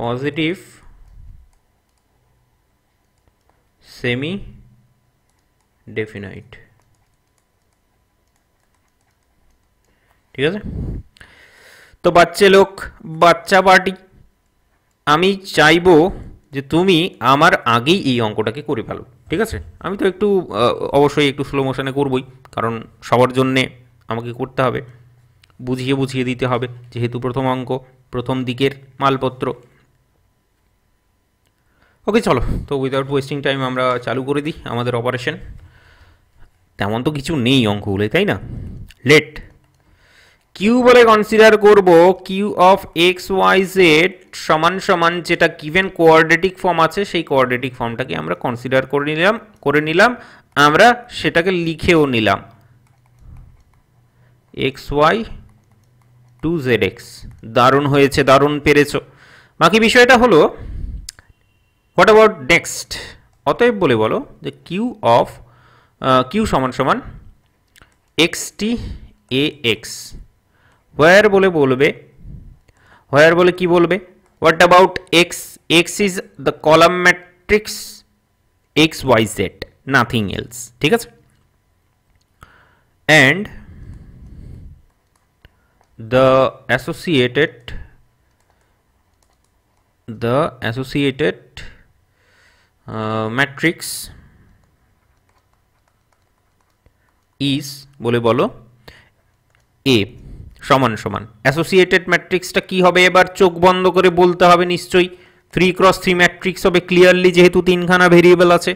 positive semi definite ঠিক আছে তো বাচ্চা লোক বাচ্চা party আমি চাইবো যে তুমি আমার আগেই এই অঙ্কটাকে করে ফেলো ঠিক আছে আমি তো একটু অবশ্যই একটু স্লো মোশনে করবই কারণ সবার জন্যে আমাকে করতে হবে বুঝিয়ে বুঝিয়ে দিতে হবে যেহেতু প্রথম অঙ্ক প্রথম দিকের মালপত্র ওকে চলো তো উইদাউট ওয়েস্টিং টাইম আমরা চালু করে দিই আমাদের অপারেশন তেমন তো কিছু নেই অঙ্কগুলো তাই না লেট কিউ বলে কনসিডার করব Q of X Y Z সমান সমান যেটা গিভেন কোয়ার্ডেটিক ফর্ম আছে সেই কোয়ার্ডেটিক ফর্মটাকে আমরা কনসিডার করে নিলাম করে নিলাম আমরা সেটাকে লিখেও নিলাম X Y two Z X দারুণ হয়েছে দারুণ পেরেছ বাকি বিষয়টা হলো হোয়াট অ্যাবাউট নেক্সট অতএব বলে বলো যে কিউ অফ কিউ সমান সমান এক্সটি এ এক্স হোয়ার বলে বলবে হোয়ার বলে কি বলবে what about X X is the column matrix x Y Z nothing else ঠিক আছে and the associated the associated uh, matrix is বলে বলো a সমান সমান অ্যাসোসিয়েটেড ম্যাট্রিক্সটা কি হবে এবার চোখ বন্ধ করে বলতে হবে নিশ্চয়ই থ্রি ক্রস থ্রি ম্যাট্রিক্স হবে ক্লিয়ারলি যেহেতু তিনখানা ভেরিয়েবল আছে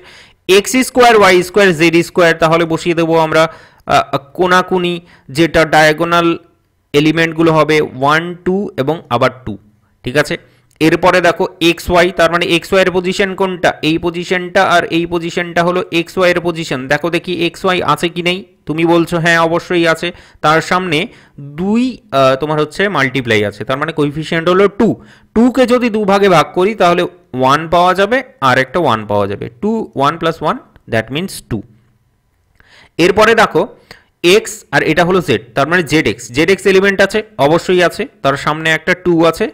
X square Y square Z square তাহলে বসিয়ে দেবো আমরা কোনাকুনি যেটা ডায়াগোনাল এলিমেন্টগুলো হবে ওয়ান টু এবং আবার টু ঠিক আছে এরপরে দেখো এক্স ওয়াই তার মানে এক্স ওয়াইয়ের পজিশন কোনটা এই পজিশনটা আর এই পজিশনটা হলো এক্স ওয়াইয়ের পজিশন দেখো দেখি এক্স ওয়াই আছে কি নেই তুমি বলছো হ্যাঁ অবশ্যই আছে তার সামনে দুই তোমার হচ্ছে মাল্টিপ্লাই আছে তার মানে কোইফিশিয়েন্ট হলো টু টুকে যদি দুভাগে ভাগ করি তাহলে ওয়ান পাওয়া যাবে আর একটা ওয়ান পাওয়া যাবে two one plus one that means two এরপরে দেখো এক্স আর এটা হলো জেড তার মানে Z X Z X element আছে অবশ্যই আছে তার সামনে একটা টু আছে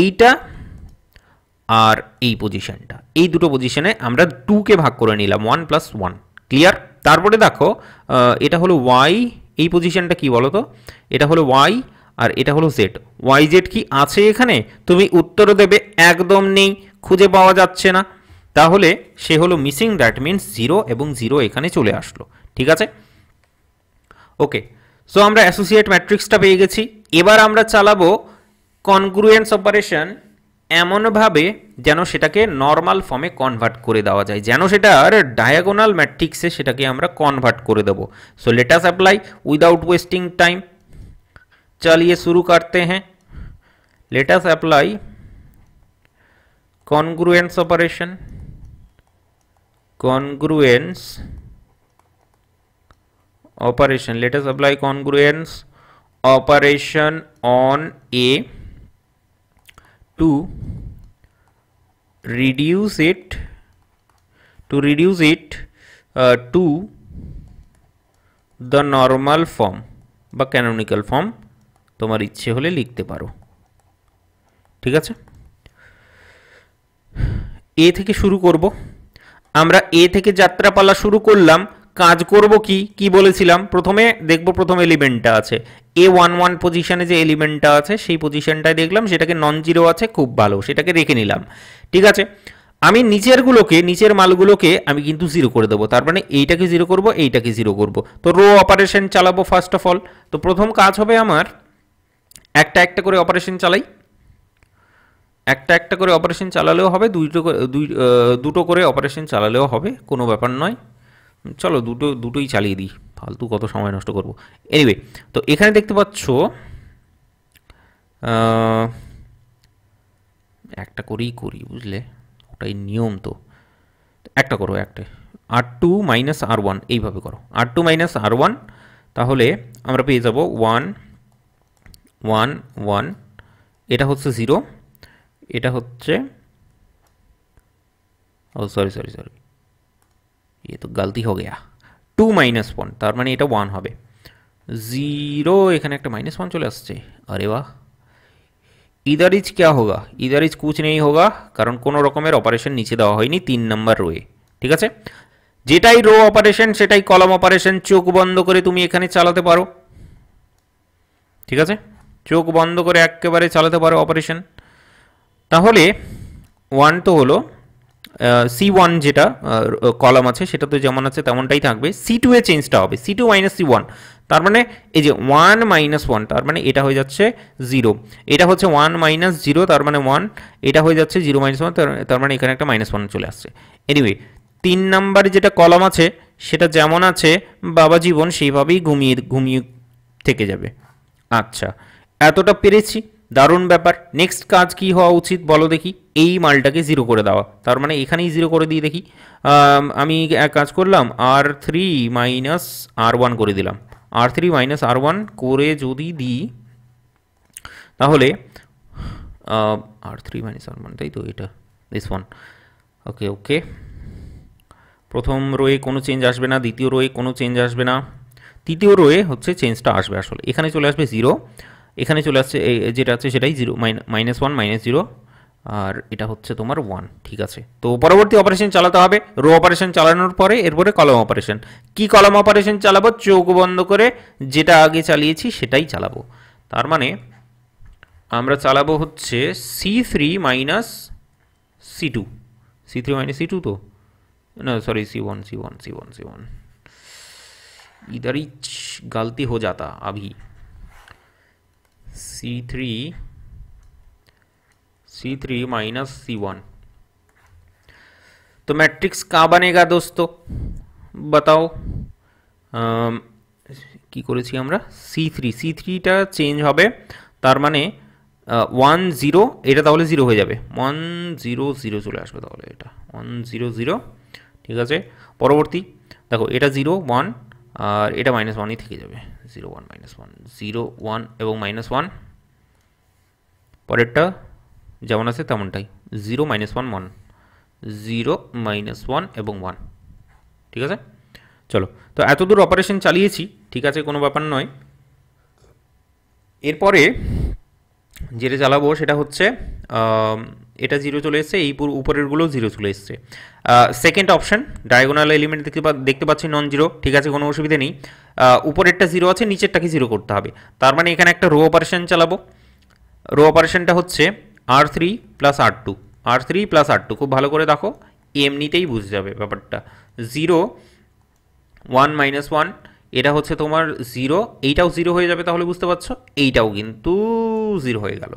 এইটা আর এই পজিশানটা এই দুটো পজিশানে আমরা টুকে ভাগ করে নিলাম ওয়ান প্লাস ওয়ান ক্লিয়ার তারপরে দেখো এটা হলো ওয়াই এই পজিশানটা কি বলো তো এটা হলো ওয়াই আর এটা হলো জেড ওয়াই জেড কি আছে এখানে তুমি উত্তর দেবে একদম নেই খুঁজে পাওয়া যাচ্ছে না তাহলে সে হলো মিসিং দ্যাট মিনস জিরো এবং জিরো এখানে চলে আসলো ঠিক আছে ওকে সো আমরা অ্যাসোসিয়েট ম্যাট্রিক্সটা পেয়ে গেছি এবার আমরা চালাবো কনগ্রুয়েন্স অপারেশন এমনভাবে যেন সেটাকে নর্মাল ফর্মে কনভার্ট করে দেওয়া যায় যেন সেটার ডায়াগোনাল ম্যাট্রিক্সে সেটাকে আমরা কনভার্ট করে দেবো so let's apply without wasting time চালিয়ে শুরু করতে হ্যাঁ let's apply congruence operation congruence operation let us apply congruence operation on a to reduce it to reduce it uh, to the normal form বা canonical form তোমার ইচ্ছে হলে লিখতে পারো ঠিক আছে এ থেকে শুরু করব আমরা এ থেকে যাত্রাপালা শুরু করলাম কাজ করব কি কি বলেছিলাম প্রথমে দেখব প্রথম এলিমেন্টটা আছে এ ওয়ান ওয়ান পজিশানে যে এলিমেন্টটা আছে সেই পজিশানটায় দেখলাম সেটাকে নন জিরো আছে খুব ভালো সেটাকে রেখে নিলাম ঠিক আছে আমি নিচেরগুলোকে নিচের মালগুলোকে আমি কিন্তু জিরো করে দেবো তার মানে এইটাকে জিরো করব এইটাকে জিরো করব তো রো অপারেশন চালাবো ফার্স্ট অফ অল তো প্রথম কাজ হবে আমার একটা একটা করে অপারেশন চালাই একটা একটা করে অপারেশন চালালেও হবে দুইটো দুই দুটো করে অপারেশন চালালেও হবে কোনো ব্যাপার নয় চলো দুটো দুটোই চালিয়ে দিই ফালতু কত সময় নষ্ট করব এনিওয়ে তো এখানে দেখতে পাচ্ছ একটা করেই করি বুঝলে ওটাই নিয়ম তো একটা করো একটা R two minus R one এইভাবে করো R two minus R one তাহলে আমরা পেয়ে যাব ওয়ান ওয়ান ওয়ান এটা হচ্ছে জিরো এটা হচ্ছে ও সরি সরি সরি ये তো গালতি हो गया টু মাইনাস ওয়ান তার মানে এটা ওয়ান হবে জিরো এখানে একটা মাইনাস ওয়াन চলে আসছে আরে বাহ ইদার ইজ क्या होगा ইদার ইজ कुछ नहीं होगा কারণ কোনো রকমের অপারেশন নিচে দেওয়া হয়নি তিন নাম্বার রোয়ে ঠিক আছে যেটাই রো অপারেশন সেটাই কলম অপারেশন চোখ বন্ধ করে তুমি এখানে চালাতে পারো ঠিক আছে চোখ বন্ধ করে একেবারে চালাতে পারো অপারেশন তাহলে ওয়ান তো হলো সি ওয়ান যেটা কলাম আছে সেটা তো যেমন আছে তেমনটাই থাকবে সি টু এ চেঞ্জটা হবে C two minus C one তার মানে এই যে ওয়ান মাইনাস ওয়ান তার মানে এটা হয়ে যাচ্ছে জিরো এটা হচ্ছে ওয়ান মাইনাস জিরো তার মানে ওয়ান এটা হয়ে যাচ্ছে জিরো মাইনাস ওয়ান তার মানে এখানে একটা মাইনাস ওয়ান চলে আসছে এনিওয়ে তিন নাম্বার যেটা কলাম আছে সেটা যেমন আছে বাবা জীবন সেইভাবেই ঘুমিয়ে ঘুমিয়ে থেকে যাবে আচ্ছা এতটা পেরেছি দারুণ ব্যাপার নেক্সট কাজ কি হওয়া উচিত বলো দেখি এই মালটাকে জিরো করে দেওয়া তার মানে এখানেই জিরো করে দিয়ে দেখি আমি এক কাজ করলাম R three minus R one করে দিলাম R three minus R one করে যদি দিই তাহলে R three minus R one তাই তো এটা দিস ওয়ান ওকে ওকে প্রথম রোয়ে কোনো চেঞ্জ আসবে না দ্বিতীয় রোয়ে কোনো চেঞ্জ আসবে না তৃতীয় রোয়ে হচ্ছে চেঞ্জটা আসবে আসলে এখানে চলে আসবে জিরো এখানে চলে আসছে যেটা আছে সেটাই zero minus one minus zero আর এটা হচ্ছে তোমার ওয়ান ঠিক আছে তো পরবর্তী অপারেশন চালাতে হবে রো অপারেশন চালানোর পরে এরপরে কলম অপারেশন কি কলম অপারেশন চালাবো চোখ বন্ধ করে যেটা আগে চালিয়েছি সেটাই চালাবো তার মানে আমরা চালাবো হচ্ছে C three minus C two C three minus C two তো না sorry C one C one C one C one ইদার গালতি হো যাতা Avi C3 C3 minus C1 तो मैट्रिक्स कहाँ बनेगा दोस्तों बताओ কি করেছি আমরা সি থ্রি সি থ্রিটা চেঞ্জ হবে তার মানে ওয়ান জিরো এটা তাহলে জিরো হয়ে যাবে ওয়ান জিরো জিরো চলে আসবে তাহলে এটা ওয়ান জিরো জিরো ঠিক আছে পরবর্তী দেখো এটা জিরো ওয়ান আর এটা মাইনাস ওয়ানই থেকে যাবে zero one minus one zero one এবং মাইনাস ওয়ান পরেরটা যেমন আছে তেমনটাই zero minus one one zero minus one এবং ওয়ান ঠিক আছে চলো তো এতদূর অপারেশন চালিয়েছি ঠিক আছে কোনো ব্যাপার নয় এরপরে যেটা চালাবো সেটা হচ্ছে এটা জিরো চলে এসছে এই উপরেরগুলো জিরো চলে এসছে সেকেন্ড অপশন ডায়াগোনাল এলিমেন্ট দেখতে দেখতে পাচ্ছি নন জিরো ঠিক আছে কোনো অসুবিধা নেই উপরেরটা জিরো আছে নিচেরটাকে জিরো করতে হবে তার মানে এখানে একটা রো অপারেশন চালাবো রো অপারেশনটা হচ্ছে R three plus R two R three plus R two খুব ভালো করে দেখো এমনিতেই বুঝে যাবে ব্যাপারটা জিরো ওয়ান মাইনাস ওয়ান এটা হচ্ছে তোমার জিরো এইটাও জিরো হয়ে যাবে তাহলে বুঝতে পারছো এইটাও কিন্তু জিরো হয়ে গেল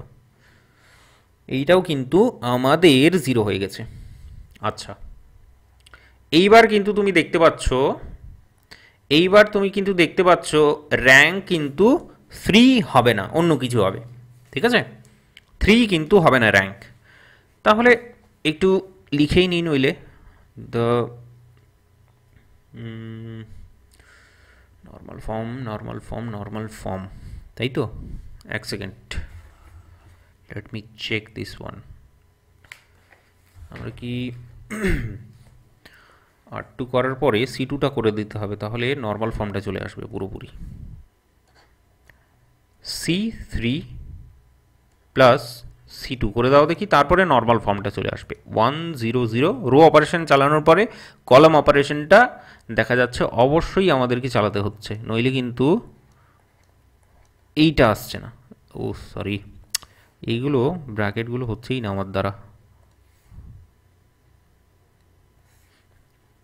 এইটাও কিন্তু আমাদের জিরো হয়ে গেছে আচ্ছা এইবার কিন্তু তুমি দেখতে পাচ্ছ এইবার তুমি কিন্তু দেখতে পাচ্ছ র্যাঙ্ক কিন্তু থ্রি হবে না অন্য কিছু হবে ঠিক আছে থ্রি কিন্তু হবে না র্যাঙ্ক তাহলে একটু লিখেই নিই নইলে the normal form normal form normal form তাই তো এক second let me check this one আমরা কি আর *clears throat* টু করার পরে সি টুটা করে দিতে হবে তাহলে নর্মাল ফর্মটা চলে আসবে পুরোপুরি C three plus C two করে দাও দেখি তারপরে নর্মাল ফর্মটা চলে আসবে one zero zero row operation চালানোর পরে কলাম অপারেশনটা দেখা যাচ্ছে অবশ্যই আমাদেরকে চালাতে হচ্ছে নইলে কিন্তু এইটা আসছে না ও সরি এইগুলো ব্র্যাকেটগুলো হচ্ছেই না আমার দ্বারা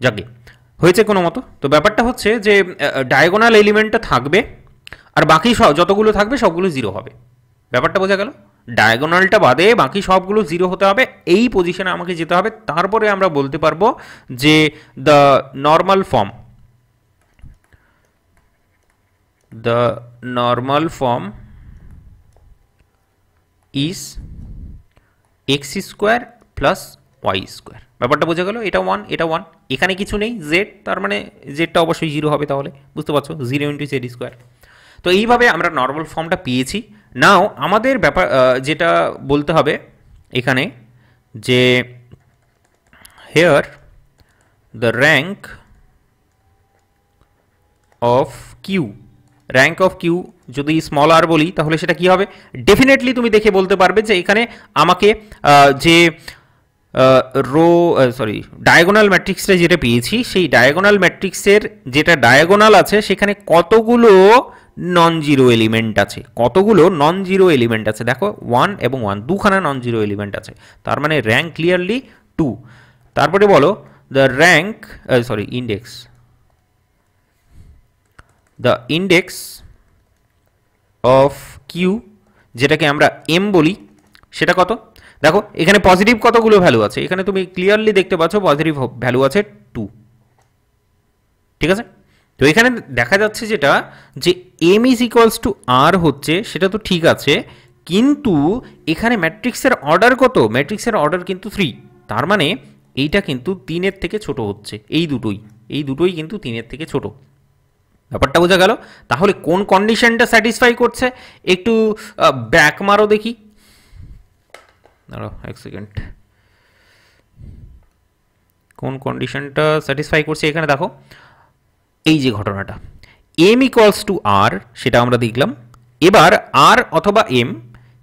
যাকে হয়েছে কোনো মতো তো ব্যাপারটা হচ্ছে যে ডায়াগোনাল এলিমেন্টটা থাকবে আর বাকি সব যতগুলো থাকবে সবগুলো জিরো হবে ব্যাপারটা বোঝা গেল ডায়াগোনালটা বাদে বাকি সবগুলো জিরো হতে হবে এই পজিশনে আমাকে যেতে হবে তারপরে আমরা বলতে পারবো যে the normal form the normal form is x square plus Y square ব্যাপারটা বোঝা গেল এটা ওয়ান এটা ওয়ান এখানে কিছু নেই জেড তার মানে জেডটা অবশ্যই জিরো হবে তাহলে বুঝতে পারছো জিরো ইন্টু জেড স্কোয়ার তো এইভাবে আমরা নর্মাল ফর্মটা পেয়েছি নাও আমাদের ব্যাপার যেটা বলতে হবে এখানে যে here the rank of Q rank of Q যদি স্মল আর বলি তাহলে সেটা কি হবে ডেফিনেটলি তুমি দেখে বলতে পারবে যে এখানে আমাকে যে রো সরি ডায়াগোনাল ম্যাট্রিক্সটা যেটা পেয়েছি সেই ডায়াগোনাল ম্যাট্রিক্সের যেটা ডায়াগোনাল আছে সেখানে কতগুলো নন জিরো এলিমেন্ট আছে কতগুলো নন জিরো এলিমেন্ট আছে দেখো ওয়ান এবং ওয়ান দুখানা নন জিরো এলিমেন্ট আছে তার মানে র্যাঙ্ক ক্লিয়ারলি টু তারপরে বলো the rank sorry index the index of Q যেটাকে আমরা এম বলি সেটা কত দেখো এখানে পজিটিভ কতগুলো ভ্যালু আছে এখানে তুমি ক্লিয়ারলি দেখতে পাচ্ছ পজিটিভ ভ্যালু আছে টু ঠিক আছে তো এখানে দেখা যাচ্ছে যেটা যে M is equals to R হচ্ছে সেটা তো ঠিক আছে কিন্তু এখানে ম্যাট্রিক্সের অর্ডার কত ম্যাট্রিক্সের অর্ডার কিন্তু থ্রি তার মানে এইটা কিন্তু তিনের থেকে ছোট হচ্ছে এই দুটোই এই দুটোই কিন্তু তিনের থেকে ছোট ব্যাপারটা বোঝা গেল তাহলে কোন কন্ডিশনটা স্যাটিসফাই করছে একটু ব্যাক মারো দেখি এক সেকেন্ড কোন কন্ডিশনটা স্যাটিসফাই করছে এখানে দেখো এই যে ঘটনাটা এম ইকুয়ালস টু আর সেটা আমরা দেখলাম এবার আর অথবা এম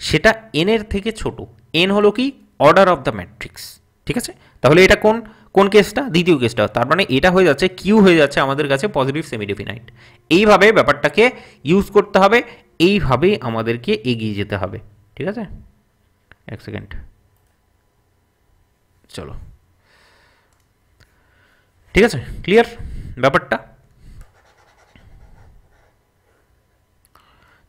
সেটা এন এর থেকে ছোট এন হলো কি অর্ডার অফ দ্য ম্যাট্রিক্স ঠিক আছে তাহলে এটা কোন কোন কেসটা দ্বিতীয় কেসটা তার মানে এটা হয়ে যাচ্ছে কিউ হয়ে যাচ্ছে আমাদের কাছে পজিটিভ সেমিডিফিনাইট এইভাবে ব্যাপারটাকে ইউজ করতে হবে এইভাবেই আমাদেরকে এগিয়ে যেতে হবে ঠিক আছে এক সেকেন্ড চলো ঠিক আছে ক্লিয়ার ব্যাপারটা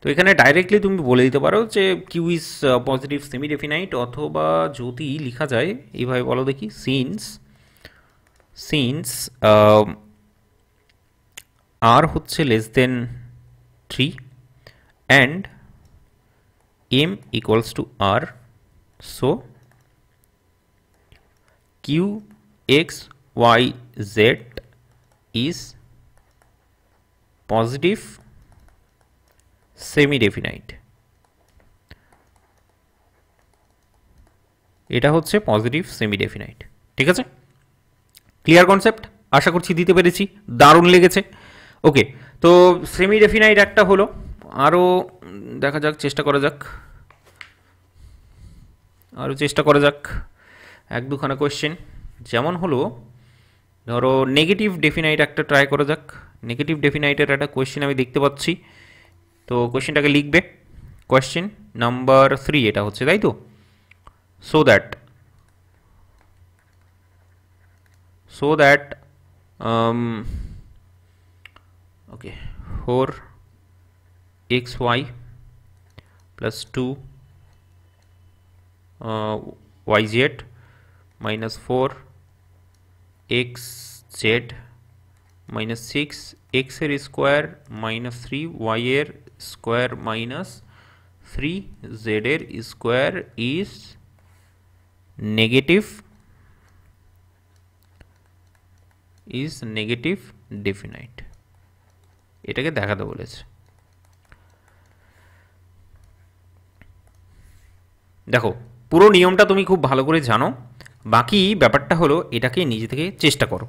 তো এখানে ডাইরেক্টলি তুমি বলে দিতে পারো যে Q is positive semi definite অথবা যদি লেখা যায় এইভাবে বলো দেখি সিন্স সিন্স আর হচ্ছে less than three and M equals to R so Q x Y Z is positive semidefinite এটা হচ্ছে পজিটিভ সেমিডেফিনাইট ঠিক আছে ক্লিয়ার কনসেপ্ট আশা করছি দিতে পেরেছি দারুণ লেগেছে ওকে তো সেমিডেফিনাইট একটা হলো আরও দেখা যাক চেষ্টা করা যাক আরও চেষ্টা করা যাক এক দুখানা কোয়েশ্চেন যেমন হলো ধরো নেগেটিভ ডেফিনাইট একটা ট্রাই করা যাক নেগেটিভ ডেফিনাইটের একটা কোয়েশ্চেন আমি দেখতে পাচ্ছি तो क्वेश्चन लिखबे क्वेश्चन नम्बर थ्री ये हे तै तो so that so that okay four X Y plus two Y Z minus four X Z minus six एक्सर स्कोयर माइनस थ्री वाइर square minus 3 ZL square is negative is negative definite এটাকে দেখাতে বলেছে দেখো পুরো নিয়মটা তুমি খুব ভালো করে জানো বাকি ব্যাপারটা হলো এটাকে নিজে থেকে চেষ্টা করো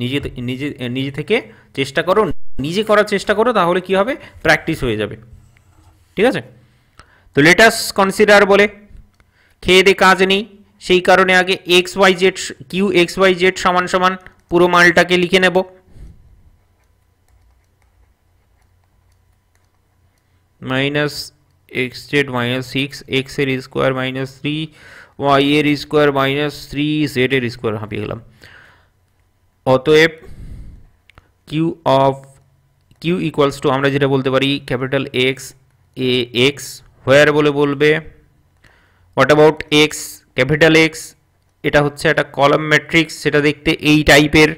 নিজে নিজে নিজে থেকে চেষ্টা করো নিজে করার চেষ্টা করো তাহলে কি হবে প্র্যাকটিস হয়ে যাবে ঠিক আছে তো লেটাস কনসিডার বলে খেয়ে দে কাজ নেই সেই কারণে আগে X Y Z Q x Y Z সমান সমান পুরো মালটাকে লিখে নেব minus X Z minus six এক্সের স্কোয়ার মাইনাস থ্রি ওয়াই এর স্কোয়ার মাইনাস থ্রি জেড এর স্কোয়ার হাঁপিয়ে গেলাম অতএব Q of Q equals to আমরা যেটা বলতে পারি capital X A X where বলে বলবে what about X capital X এটা হচ্ছে একটা কলম ম্যাট্রিক্স সেটা দেখতে এই টাইপের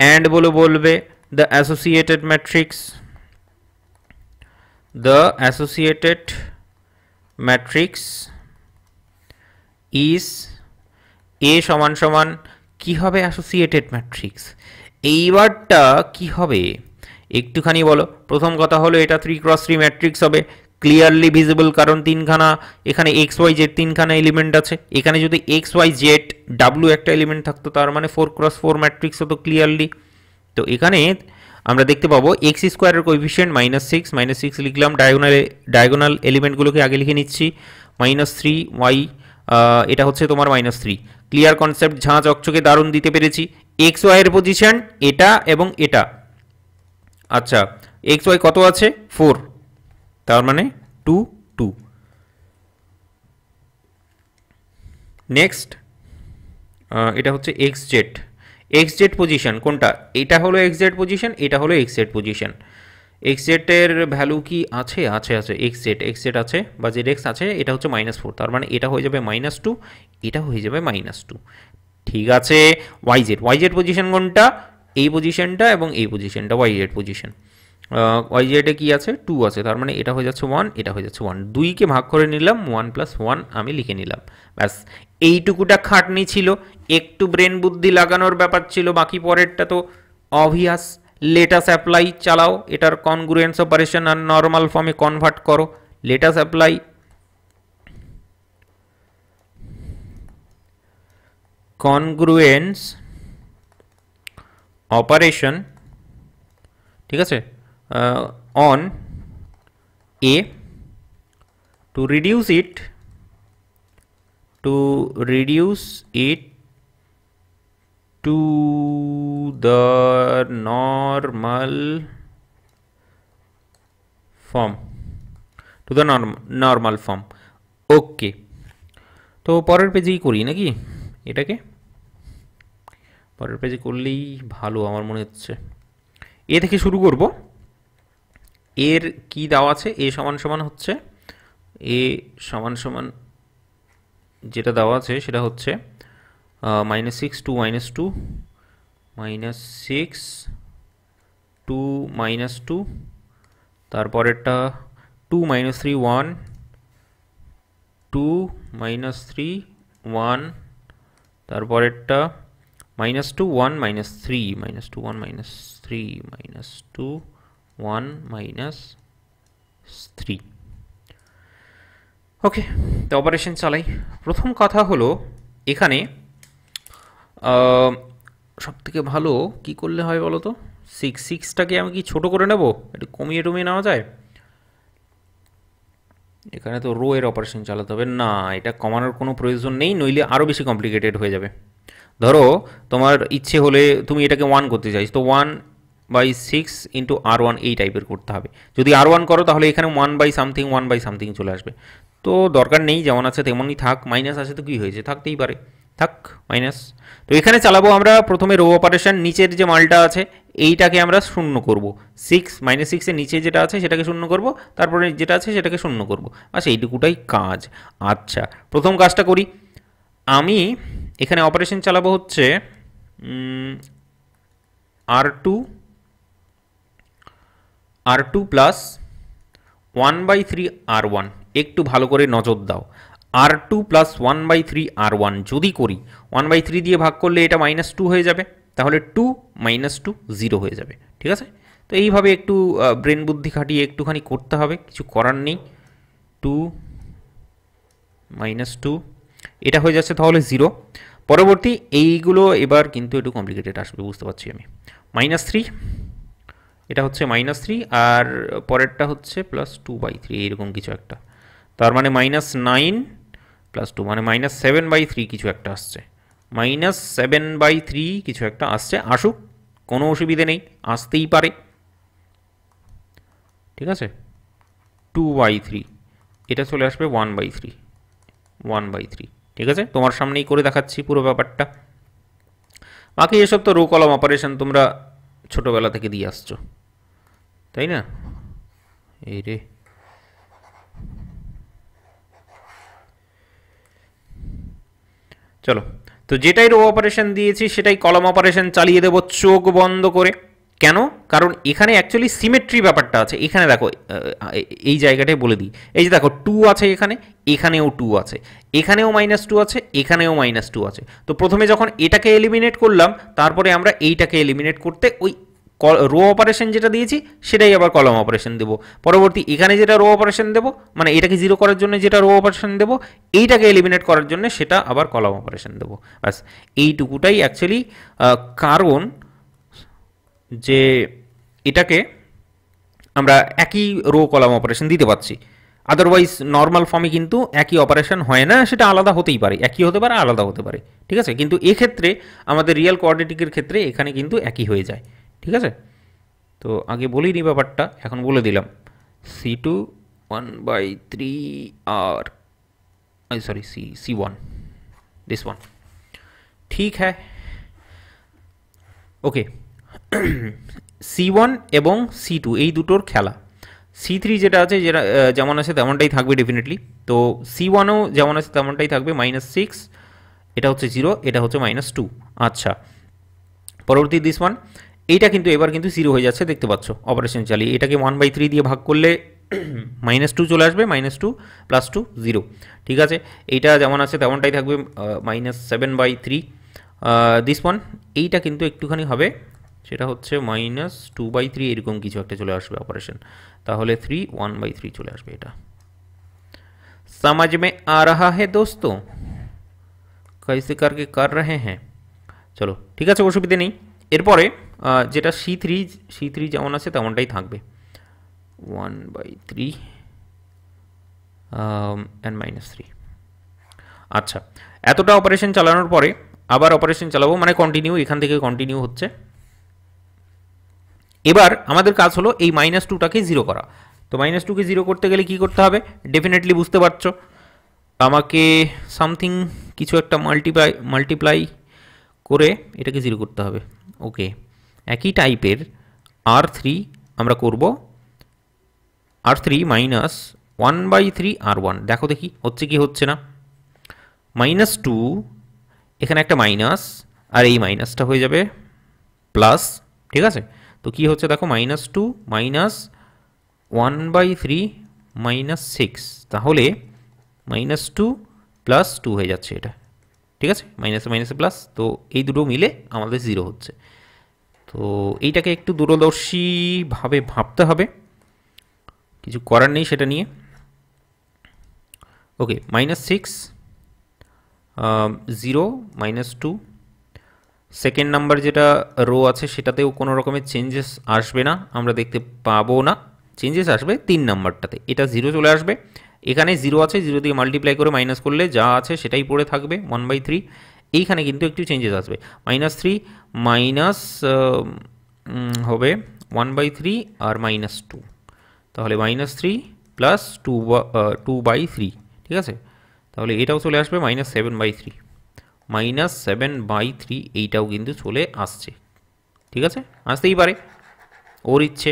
অ্যান্ড বলে বলবে the associated matrix the associated matrix is A সমান সমান কি হবে অ্যাসোসিয়েটেড ম্যাট্রিক্স এইবারটা কি হবে একটুখানি বলো প্রথম কথা হলো এটা থ্রি ক্রস থ্রি ম্যাট্রিক্স হবে ক্লিয়ারলি ভিজিবল কারণ তিনখানা এখানে এক্স ওয়াই জেড তিনখানা এলিমেন্ট আছে এখানে যদি এক্স ওয়াই জেড ডাব্লু একটা এলিমেন্ট থাকতো তার মানে ফোর ক্রস ফোর ম্যাট্রিক্স হতো ক্লিয়ারলি তো এখানে আমরা দেখতে পাবো এক্স স্কোয়ারের coefficient minus six minus six লিখলাম ডায়গোনাল ডায়গোনাল এলিমেন্টগুলোকে আগে লিখে নিচ্ছি মাইনাস থ্রি ওয়াই এটা হচ্ছে তোমার মাইনাস থ্রি ক্লিয়ার কনসেপ্ট ঝাঁ চকচকে দারুণ দিতে পেরেছি এক্স ওয়াইয়ের পজিশান এটা এবং এটা আচ্ছা এক্স ওয়াই কত আছে ফোর তার মানে টু টু নেক্সট এটা হচ্ছে X Z X Z position কোনটা এটা হলো এক্স জেড পজিশন এটা হলো এক্স জেড পজিশন এক্সেটের ভ্যালু কি আছে আছে আছে এক্সেট এক্সেট আছে বা জেড এক্স আছে এটা হচ্ছে মাইনাস ফোর তার মানে এটা হয়ে যাবে মাইনাস টু এটা হয়ে যাবে মাইনাস টু ঠিক আছে Y Z Y Z position কোনটা এই পজিশনটা এবং এই পজিশনটা ওয়াই জেড পজিশন ওয়াই জেডে কী আছে টু আছে তার মানে এটা হয়ে যাচ্ছে ওয়ান এটা হয়ে যাচ্ছে ওয়ান দুইকে ভাগ করে নিলাম ওয়ান প্লাস ওয়ান আমি লিখে নিলাম ব্যাস এইটুকুটা খাটনি ছিল একটু ব্রেন বুদ্ধি লাগানোর ব্যাপার ছিল বাকি পরেরটা তো অভিয়াস লেটাস অ্যাপ্লাই চালাও এটার কনগ্রুয়েন্স অপারেশন আর নর্মাল ফর্মে কনভার্ট করো লেটাস অ্যাপ্লাই কনগ্রুয়েন্স অপারেশন ঠিক আছে on A to reduce it to reduce it to the normal form to the norm normal form okay তো পরের পেজেই করি নাকি এটাকে পরের পেজে করলেই ভালো আমার মনে হচ্ছে এ থেকে শুরু করব এর কি দেওয়া আছে এ সমান সমান হচ্ছে এ সমান সমান যেটা দেওয়া আছে সেটা হচ্ছে uh, minus 6 2 minus 2 minus 6 2 minus 2 তারপরেরটা 2 minus 3 1 2 minus 3 1 তারপরেরটা minus 2 1 minus 3 minus 2 1 minus 3 minus 2 1 minus 3 ওকে তো অপারেশন চালাই প্রথম কথা হলো এখানে সবথেকে ভালো কি করলে হয় বলো তো সিক্স সিক্সটাকে আমি কি ছোটো করে নেব একটু কমিয়ে টমিয়ে নেওয়া যায় এখানে তো রো এর অপারেশন চালাতে হবে না এটা কমানোর কোনো প্রয়োজন নেই নইলে আরও বেশি কমপ্লিকেটেড হয়ে যাবে ধরো তোমার ইচ্ছে হলে তুমি এটাকে ওয়ান করতে চাইছ তো one by six into R one এই টাইপের করতে হবে যদি আর ওয়ান করো তাহলে এখানে one by something one by something চলে আসবে তো দরকার নেই যেমন আছে তেমনই থাক মাইনাস আছে তো কী হয়েছে থাকতেই পারে থাক মাইনাস তো এখানে চালাবো আমরা প্রথমে রো অপারেশন নিচের যে মালটা আছে এইটাকে আমরা শূন্য করব সিক্স মাইনাস সিক্সের নিচে যেটা আছে সেটাকে শূন্য করব তারপরে যেটা আছে সেটাকে শূন্য করব আর এইটুকুটাই কাজ আচ্ছা প্রথম কাজটা করি আমি এখানে অপারেশন চালাবো হচ্ছে R two R two plus one by three R one একটু ভালো করে নজর দাও R two plus one by three R one যদি করি ওয়ান বাই থ্রি দিয়ে ভাগ করলে এটা মাইনাস টু হয়ে যাবে তাহলে টু মাইনাস টু জিরো হয়ে যাবে ঠিক আছে তো এইভাবে একটু ব্রেন বুদ্ধি খাটিয়ে একটুখানি করতে হবে কিছু করার নেই টু মাইনাস টু এটা হয়ে যাচ্ছে তাহলে জিরো পরবর্তী এইগুলো এবার কিন্তু একটু কমপ্লিকেটেড আসবে বুঝতে পারছি আমি মাইনাস থ্রি এটা হচ্ছে মাইনাস থ্রি আর পরেরটা হচ্ছে প্লাস টু বাই থ্রি এরকম কিছু একটা তার মানে মাইনাস নাইন প্লাস টু মানে মাইনাস সেভেন বাই থ্রি কিছু একটা আসছে মাইনাস সেভেন বাই থ্রি কিছু একটা আসছে আসুক কোনো অসুবিধে নেই আসতেই পারে ঠিক আছে টু বাই থ্রি এটা চলে আসবে one by three one by three ঠিক আছে তোমার সামনেই করে দেখাচ্ছি পুরো ব্যাপারটা বাকি এসব তো রো কলম অপারেশন তোমরা ছোটোবেলা থেকে দিয়ে আসছো তাই না এই রে চলো তো যেটাই রো অপারেশন দিয়েছি সেটাই কলম অপারেশন চালিয়ে দেবো চোখ বন্ধ করে কেন কারণ এখানে অ্যাকচুয়ালি সিমেট্রি ব্যাপারটা আছে এখানে দেখো এই জায়গাটাই বলে দিই এই যে দেখো টু আছে এখানে এখানেও টু আছে এখানেও মাইনাস টু আছে এখানেও মাইনাস টু আছে তো প্রথমে যখন এটাকে এলিমিনেট করলাম তারপরে আমরা এইটাকে এলিমিনেট করতে ওই রো অপারেশন যেটা দিয়েছি সেটাই আবার কলম অপারেশন দেবো পরবর্তী এখানে যেটা রো অপারেশন দেবো মানে এটাকে জিরো করার জন্য যেটা রো অপারেশন দেবো এইটাকে এলিমিনেট করার জন্য সেটা আবার কলম অপারেশন দেবো ব্যাস এইটুকুটাই অ্যাকচুয়ালি কারণ যে এটাকে আমরা একই রো কলাম অপারেশন দিতে পারছি আদারওয়াইজ নর্মাল ফর্মে কিন্তু একই অপারেশন হয় না সেটা আলাদা হতেই পারে একই হতে পারে আলাদা হতে পারে ঠিক আছে কিন্তু এক্ষেত্রে আমাদের রিয়েল কোয়ার্ডিটিকের ক্ষেত্রে এখানে কিন্তু একই হয়ে যায় ঠিক আছে তো আগে বলিনি ব্যাপারটা এখন বলে দিলাম C two one by three R sorry C C one this one ঠিক হ্যাঁ ওকে সি ওয়ান এবং সি টু এই দুটোর খেলা সি থ্রি যেটা আছে যেটা যেমন আছে তেমনটাই থাকবে ডেফিনেটলি তো সি ওয়ানও যেমন আছে তেমনটাই থাকবে মাইনাস সিক্স এটা হচ্ছে জিরো এটা হচ্ছে মাইনাস টু আচ্ছা পরবর্তী দিস ওয়ান এইটা কিন্তু এবার কিন্তু জিরো হয়ে যাচ্ছে দেখতে পাচ্ছ অপারেশন চালিয়ে এটাকে ওয়ান বাই থ্রি দিয়ে ভাগ করলে মাইনাস *clears throat* টু চলে আসবে minus two plus two zero ঠিক আছে এইটা যেমন আছে তেমনটাই থাকবে minus seven by three this one এইটা কিন্তু একটুখানি হবে সেটা হচ্ছে মাইনাস টু বাই থ্রি এরকম কিছু একটা চলে আসবে অপারেশন তাহলে থ্রি ওয়ান বাই থ্রি চলে আসবে এটা সমাজ মে আ রাহা হে দোস্ত कैसे करके কার রহে হ্যাঁ চলো ঠিক আছে অসুবিধে নেই এরপরে যেটা সি থ্রি সি থ্রি যেমন আছে তেমনটাই থাকবে one by three and minus three আচ্ছা এতটা অপারেশন চালানোর পরে আবার অপারেশন চালাবো মানে কন্টিনিউ এখান থেকে কন্টিনিউ হচ্ছে এবার আমাদের কাজ হলো এই মাইনাস টুটাকে জিরো করা তো মাইনাস টুকে জিরো করতে গেলে কি করতে হবে ডেফিনেটলি বুঝতে পারছো আমাকে সামথিং কিছু একটা মাল্টিপ্লাই মাল্টিপ্লাই করে এটাকে জিরো করতে হবে ওকে একই টাইপের আর থ্রি আমরা করব R three minus one by three R one দেখো দেখি হচ্ছে কি হচ্ছে না মাইনাস টু এখানে একটা মাইনাস আর এই মাইনাসটা হয়ে যাবে প্লাস ঠিক আছে তো কি হচ্ছে দেখো minus two minus one by three minus six তাহলে মাইনাস টু প্লাস টু হয়ে যাচ্ছে এটা ঠিক আছে মাইনাসে মাইনাসে প্লাস তো এই দুটো মিলে আমাদের জিরো হচ্ছে তো এইটাকে একটু দূরদর্শীভাবে ভাবতে হবে কিছু করার নেই সেটা নিয়ে okay minus six zero minus two second number যেটা রো আছে সেটাতেও কোনো রকমের চেঞ্জেস আসবে না আমরা দেখতে পাবো না চেঞ্জেস আসবে তিন নাম্বারটাতে এটা জিরো চলে আসবে এখানে জিরো আছে জিরো দিয়ে মাল্টিপ্লাই করে মাইনাস করলে যা আছে সেটাই পড়ে থাকবে ওয়ান বাই থ্রি এইখানে কিন্তু একটু চেঞ্জেস আসবে মাইনাস থ্রি মাইনাস হবে ওয়ান বাই থ্রি আর মাইনাস টু তাহলে minus three plus two two by three ঠিক আছে তাহলে এটাও চলে আসবে minus seven by three minus seven by three এইটাও কিন্তু চলে আসছে ঠিক আছে আসতেই পারে ওর ইচ্ছে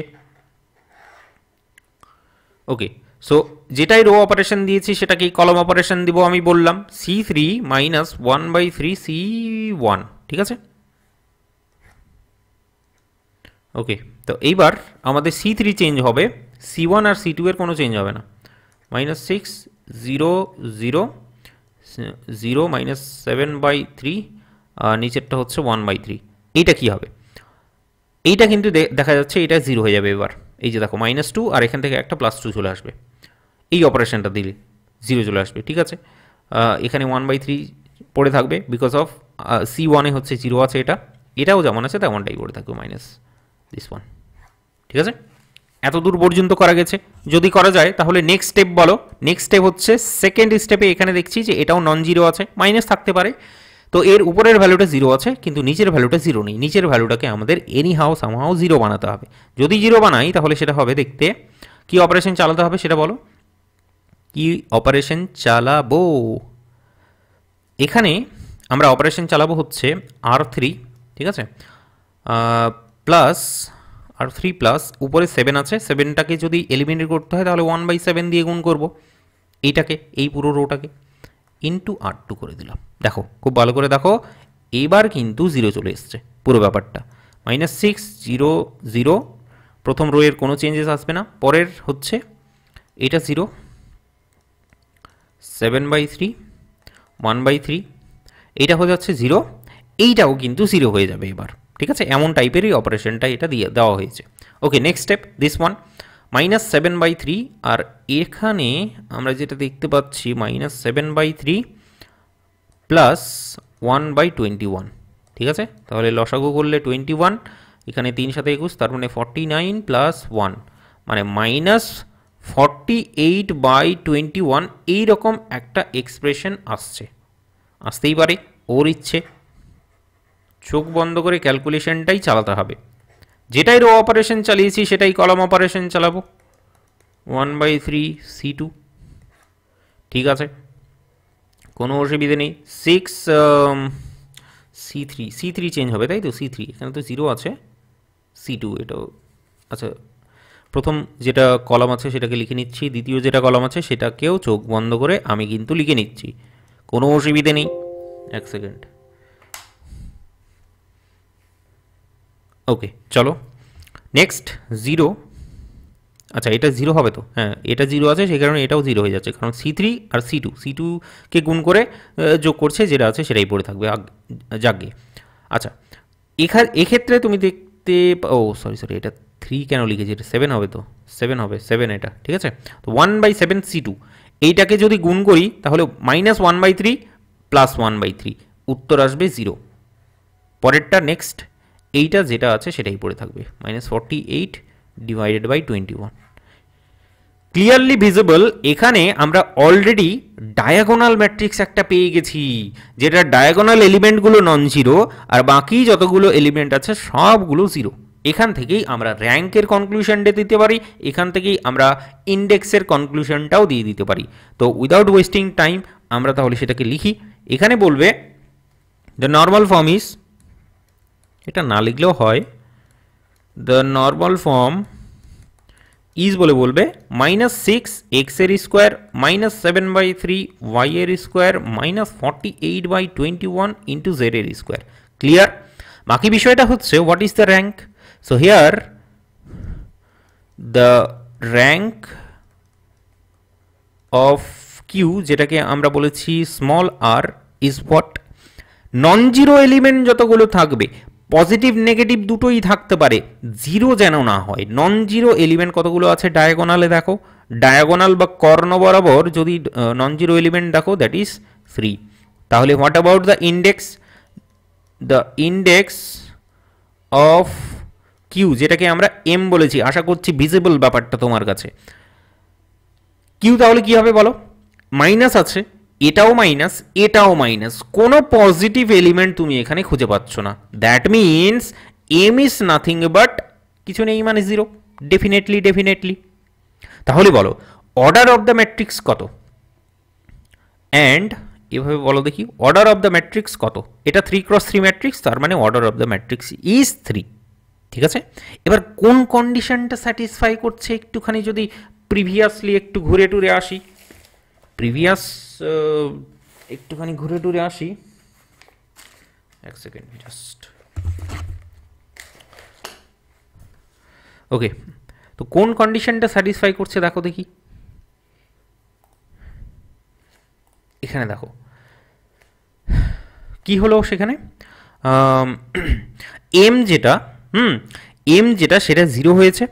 ওকে সো যেটাই রো অপারেশন দিয়েছি সেটাকেই কলম অপারেশন দিব আমি বললাম C three minus one by three C one ঠিক আছে ওকে তো এইবার আমাদের সি থ্রি চেঞ্জ হবে সি ওয়ান আর সি টু এর কোনো চেঞ্জ হবে না minus six zero zero zero minus seven by three আর নিচেরটা হচ্ছে ওয়ান বাই থ্রি এইটা কী হবে এইটা কিন্তু দেখা যাচ্ছে এটা জিরো হয়ে যাবে এবার এই যে দেখো মাইনাস টু আর এখান থেকে একটা প্লাস টু চলে আসবে এই অপারেশনটা দিলে জিরো চলে আসবে ঠিক আছে এখানে ওয়ান বাই থ্রি পড়ে থাকবে বিকজ অফ সি ওয়ানে হচ্ছে জিরো আছে এটা এটাও যেমন আছে তেমনটাই পড়ে থাকবে মাইনাস দিস ওয়ান ঠিক আছে এত দূর পর্যন্ত করা গেছে যদি করা যায় তাহলে নেক্সট স্টেপ বলো নেক্সট স্টেপ হচ্ছে সেকেন্ড স্টেপে এখানে দেখছি যে এটাও নন জিরো আছে মাইনাস থাকতে পারে তো এর উপরের ভ্যালুটা জিরো আছে কিন্তু নিচের ভ্যালুটা জিরো নেই নিচের ভ্যালুটাকে আমাদের এনি হাউ সামহাও জিরো বানাতে হবে যদি জিরো বানাই তাহলে সেটা হবে দেখতে কি অপারেশন চালাতে হবে সেটা বলো কি অপারেশন চালাবো এখানে আমরা অপারেশন চালাবো হচ্ছে আর থ্রি ঠিক আছে প্লাস আর থ্রি প্লাস উপরে সেভেন আছে সেভেনটাকে যদি এলিমিনেট করতে হয় তাহলে ওয়ান বাই সেভেন দিয়ে গুণ করবো এইটাকে এই পুরো রোটাকে ইন্টু আর টু করে দিলাম দেখো খুব ভালো করে দেখো এবার কিন্তু জিরো চলে এসছে পুরো ব্যাপারটা মাইনাস সিক্স জিরো জিরো প্রথম রোয়ের কোনো চেঞ্জেস আসবে না পরের হচ্ছে এটা zero seven by three one by three এইটা হয়ে যাচ্ছে জিরো এইটাও কিন্তু জিরো হয়ে যাবে এবার ঠিক আছে এমন টাইপেরই অপারেশনটা এটা দিয়ে দেওয়া হয়েছে okay next step this one minus seven by three আর এখানে আমরা যেটা দেখতে পাচ্ছি minus seven by three plus one by twenty one ঠিক আছে তাহলে লসাগু করলে টোয়েন্টি ওয়ান এখানে তিন সাথে একুশ তার মানে ফর্টি নাইন প্লাস ওয়ান মানে minus 48 eight by twenty one এইরকম একটা এক্সপ্রেশন আসছে আসতেই পারে ওর ইচ্ছে চোখ বন্ধ করে ক্যালকুলেশনটাই চালাতে হবে যেটাই রো অপারেশন চালিয়েছি সেটাই কলম অপারেশন চালাবো one by three C two ঠিক আছে কোনো অসুবিধে নেই six C three C three change হবে তাই তো সি থ্রি এখানে তো জিরো আছে সি টু এটাও আচ্ছা প্রথম যেটা কলাম আছে সেটাকে লিখে নিচ্ছি দ্বিতীয় যেটা কলাম আছে সেটাকেও চোখ বন্ধ করে আমি কিন্তু লিখে নিচ্ছি কোনো অসুবিধে নেই এক সেকেন্ড ওকে চলো নেক্সট জিরো আচ্ছা এটা জিরো হবে তো হ্যাঁ এটা জিরো আছে সেই কারণে এটাও জিরো হয়ে যাচ্ছে কারণ সি থ্রি আর সি টু সি টুকে গুণ করে যোগ করছে যেটা আছে সেটাই পড়ে থাকবে জাগে আচ্ছা এখা এক্ষেত্রে তুমি দেখতে ও সরি সরি এটা থ্রি কেন লিখেছি এটা সেভেন হবে তো সেভেন হবে সেভেন এটা ঠিক আছে তো one by seven C two এইটাকে যদি গুণ করি তাহলে minus one by three plus one by three উত্তর আসবে জিরো পরেরটা নেক্সট এইটা যেটা আছে সেটাই পড়ে থাকবে minus forty eight divided by twenty one clearly visible এখানে আমরা অলরেডি ডায়াগোনাল ম্যাট্রিক্স একটা পেয়ে গেছি যেটা ডায়াগোনাল এলিমেন্টগুলো নন জিরো আর বাকি যতগুলো এলিমেন্ট আছে সবগুলো জিরো এখান থেকেই আমরা র্যাঙ্কের কনক্লুশনটা দিতে পারি এখান থেকেই আমরা ইন্ডেক্সের কনক্লুশনটাও দিয়ে দিতে পারি তো উইদাউট ওয়েস্টিং টাইম আমরা তাহলে সেটাকে লিখি এখানে বলবে দ্য নর্মাল ফর্ম ইজ এটা না লিখলেও হয় দ্য নর্মাল ফর্ম ইজ বলে বলবে মাইনাস সিক্স এক্সের square minus seven by three ওয়াইয়ের square minus forty eight by twenty one into z এর স্কোয়ার ক্লিয়ার বাকি বিষয়টা হচ্ছে what is the rank So here the rank of q যেটাকে আমরা বলেছি small r is what non zero element যতগুলো থাকবে পজিটিভ নেগেটিভ দুটোই থাকতে পারে জিরো যেন না হয় নন জিরো এলিমেন্ট কতগুলো আছে ডায়াগোনালে দেখো ডায়াগোনাল বা কর্ণ বরাবর যদি নন জিরো এলিমেন্ট দেখো দ্যাট ইজ থ্রি তাহলে what about the index the index of Q যেটাকে আমরা এম বলেছি আশা করছি ভিজিবল ব্যাপারটা তোমার কাছে কিউ তাহলে কি হবে বলো মাইনাস আছে এটাও মাইনাস এটাও মাইনাস কোনো পজিটিভ এলিমেন্ট তুমি এখানে খুঁজে পাচ্ছ না that means m is nothing but কিছু নেই মানে জিরো ডেফিনেটলি ডেফিনেটলি তাহলে বলো অর্ডার অফ দ্য ম্যাট্রিক্স কত অ্যান্ড এভাবে বলো দেখি অর্ডার অফ দ্য ম্যাট্রিক্স কত এটা থ্রি ক্রস থ্রি ম্যাট্রিক্স তার মানে order of the matrix is three ঠিক আছে এবার কোন কন্ডিশনটা স্যাটিসফাই করছে একটুখানি যদি প্রিভিয়াসলি একটু ঘুরে টুরে আসি প্রিভিয়াস একটুখানি ঘুরে টুরে আসি এক সেকেন্ড জাস্ট ওকে তো কোন কন্ডিশনটা স্যাটিসফাই করছে দেখো দেখি এখানে দেখো কি হলো সেখানে এম *clears throat* যেটা হুম এম যেটা সেটা জিরো হয়েছে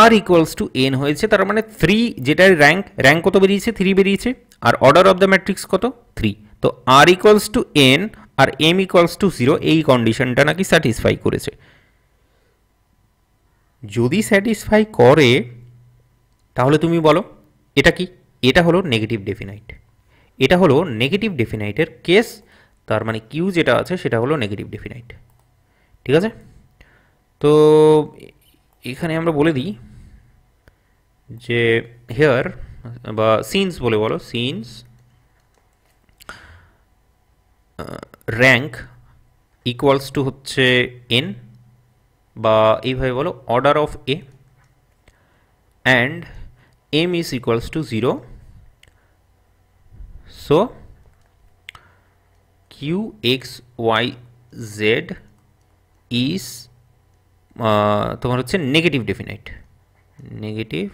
আর ইকুয়ালস টু এন হয়েছে তার মানে থ্রি যেটার র্যাঙ্ক র্যাঙ্ক কত বেরিয়েছে থ্রি বেরিয়েছে আর অর্ডার অফ দ্য ম্যাট্রিক্স কত থ্রি তো আর ইকুয়ালস টু এন আর এম ইকুয়ালস টু জিরো এই কন্ডিশনটা নাকি স্যাটিসফাই করেছে যদি স্যাটিসফাই করে তাহলে তুমি বলো এটা কি এটা হলো নেগেটিভ ডেফিনাইট এটা হলো নেগেটিভ ডেফিনাইটের কেস তার মানে কিউ যেটা আছে সেটা হলো নেগেটিভ ডেফিনাইট ঠিক আছে তো এখানে আমরা বলে দিই যে হেয়ার বা সিনস বলে বলো সিনস র্যাঙ্ক ইকুয়ালস টু হচ্ছে এন বা এইভাবে বলো order of A and m is equals to zero so Q x Y Z is তোমার হচ্ছে নেগেটিভ ডেফিনাইট নেগেটিভ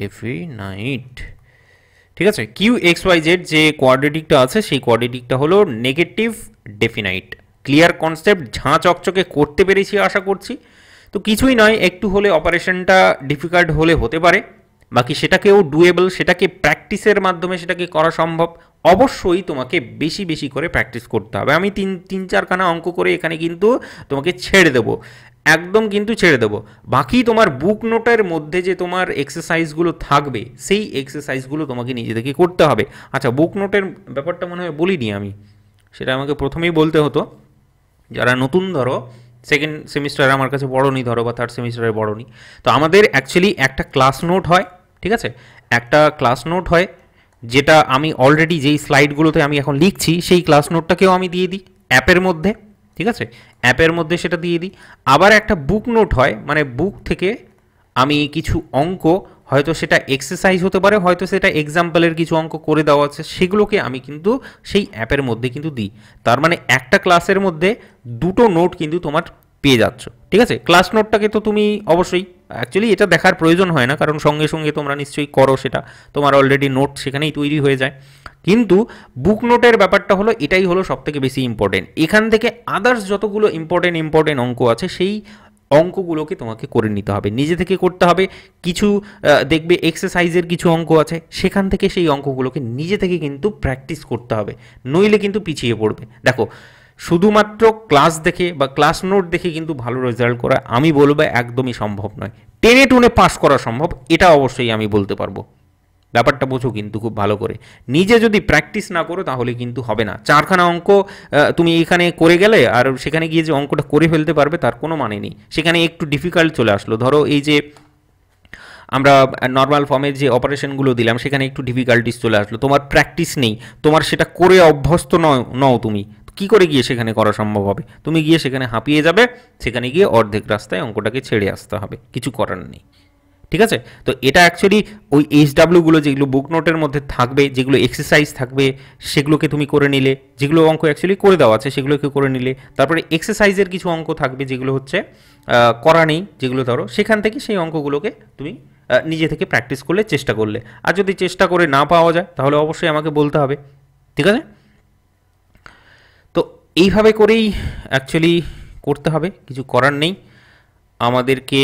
ডেফিনাইট ঠিক আছে কিউ এক্স ওয়াই জেড যে কোয়াড্রেটিকটা আছে সেই কোয়াড্রেটিকটা হলো নেগেটিভ ডেফিনাইট ক্লিয়ার কনসেপ্ট ঝাঁ চকচকে করতে পেরেছি আশা করছি তো কিছুই নয় একটু হলে অপারেশনটা ডিফিকাল্ট হলে হতে পারে বাকি সেটাকেও ডুয়েবল সেটাকে প্র্যাকটিসের মাধ্যমে সেটাকে করা সম্ভব অবশ্যই তোমাকে বেশি বেশি করে প্র্যাকটিস করতে হবে আমি তিন তিন চারখানা অঙ্ক করে এখানে কিন্তু তোমাকে ছেড়ে দেবো একদম কিন্তু ছেড়ে দেবো বাকি তোমার বুক নোটের মধ্যে যে তোমার এক্সারসাইজগুলো থাকবে সেই এক্সারসাইজগুলো তোমাকে নিজে থেকে করতে হবে আচ্ছা বুক নোটের ব্যাপারটা মনে হয় বলিনি আমি সেটা আমাকে প্রথমেই বলতে হতো যারা নতুন ধরো সেকেন্ড সেমিস্টারে আমার কাছে বড়নি ধরো বা থার্ড সেমিস্টারে বড়নি তো আমাদের অ্যাকচুয়ালি একটা ক্লাস নোট হয় ঠিক আছে একটা ক্লাস নোট হয় যেটা আমি অলরেডি যেই স্লাইডগুলোতে আমি এখন লিখছি সেই ক্লাস নোটটাকেও আমি দিয়ে দিই অ্যাপের মধ্যে ঠিক আছে অ্যাপের মধ্যে সেটা দিয়ে দিই আবার একটা বুক নোট হয় মানে বুক থেকে আমি কিছু অঙ্ক হয়তো সেটা এক্সারসাইজ হতে পারে হয়তো সেটা এক্সাম্পলের কিছু অঙ্ক করে দেওয়া আছে সেগুলোকে আমি কিন্তু সেই অ্যাপের মধ্যে কিন্তু দিই তার মানে একটা ক্লাসের মধ্যে দুটো নোট কিন্তু তোমার পেয়ে যাচ্ছ ঠিক আছে ক্লাস নোটটাকে তো তুমি অবশ্যই অ্যাকচুয়ালি এটা দেখার প্রয়োজন হয় না কারণ সঙ্গে সঙ্গে তোমরা নিশ্চয়ই করো সেটা তোমার অলরেডি নোট সেখানেই তৈরি হয়ে যায় কিন্তু বুক নোটের ব্যাপারটা হলো এটাই হলো সবথেকে বেশি ইম্পর্টেন্ট এখান থেকে আদার্স যতগুলো ইম্পর্টেন্ট ইম্পর্টেন্ট অঙ্ক আছে সেই অঙ্কগুলোকে তোমাকে করে নিতে হবে নিজে থেকে করতে হবে কিছু দেখবে এক্সারসাইজের কিছু অঙ্ক আছে সেখান থেকে সেই অঙ্কগুলোকে নিজে থেকে কিন্তু প্র্যাকটিস করতে হবে নইলে কিন্তু পিছিয়ে পড়বে দেখো শুধুমাত্র ক্লাস দেখে বা ক্লাস নোট দেখে কিন্তু ভালো রেজাল্ট করা আমি বলবো একদমই সম্ভব নয় টেনে টুনে পাস করা সম্ভব এটা অবশ্যই আমি বলতে পারবো ব্যাপারটা বোঝো কিন্তু খুব ভালো করে নিজে যদি প্র্যাকটিস না করো তাহলে কিন্তু হবে না চারখানা অঙ্ক তুমি এখানে করে গেলে আর সেখানে গিয়ে যে অঙ্কটা করে ফেলতে পারবে তার কোনো মানে নেই সেখানে একটু ডিফিকাল্ট চলে আসলো ধরো এই যে আমরা নর্মাল ফর্মে যে অপারেশনগুলো দিলাম সেখানে একটু ডিফিকাল্টিস চলে আসলো তোমার প্র্যাকটিস নেই তোমার সেটা করে অভ্যস্ত নও নও তুমি কি করে গিয়ে সেখানে করা সম্ভব হবে তুমি গিয়ে সেখানে হাঁপিয়ে যাবে সেখানে গিয়ে অর্ধেক রাস্তায় অঙ্কটাকে ছেড়ে আসতে হবে কিছু করার নেই ঠিক আছে তো এটা অ্যাকচুয়ালি ওই এইচডাব্লিউগুলো যেগুলো বুক নোটের মধ্যে থাকবে যেগুলো এক্সারসাইজ থাকবে সেগুলোকে তুমি করে নিলে যেগুলো অঙ্ক অ্যাকচুয়ালি করে দেওয়া আছে সেগুলোকে করে নিলে তারপরে এক্সারসাইজের কিছু অঙ্ক থাকবে যেগুলো হচ্ছে করা নেই যেগুলো ধরো সেখান থেকে সেই অঙ্কগুলোকে তুমি নিজে থেকে প্র্যাকটিস করলে চেষ্টা করলে আর যদি চেষ্টা করে না পাওয়া যায় তাহলে অবশ্যই আমাকে বলতে হবে ঠিক আছে এইভাবে করেই অ্যাকচুয়ালি করতে হবে কিছু করার নেই আমাদেরকে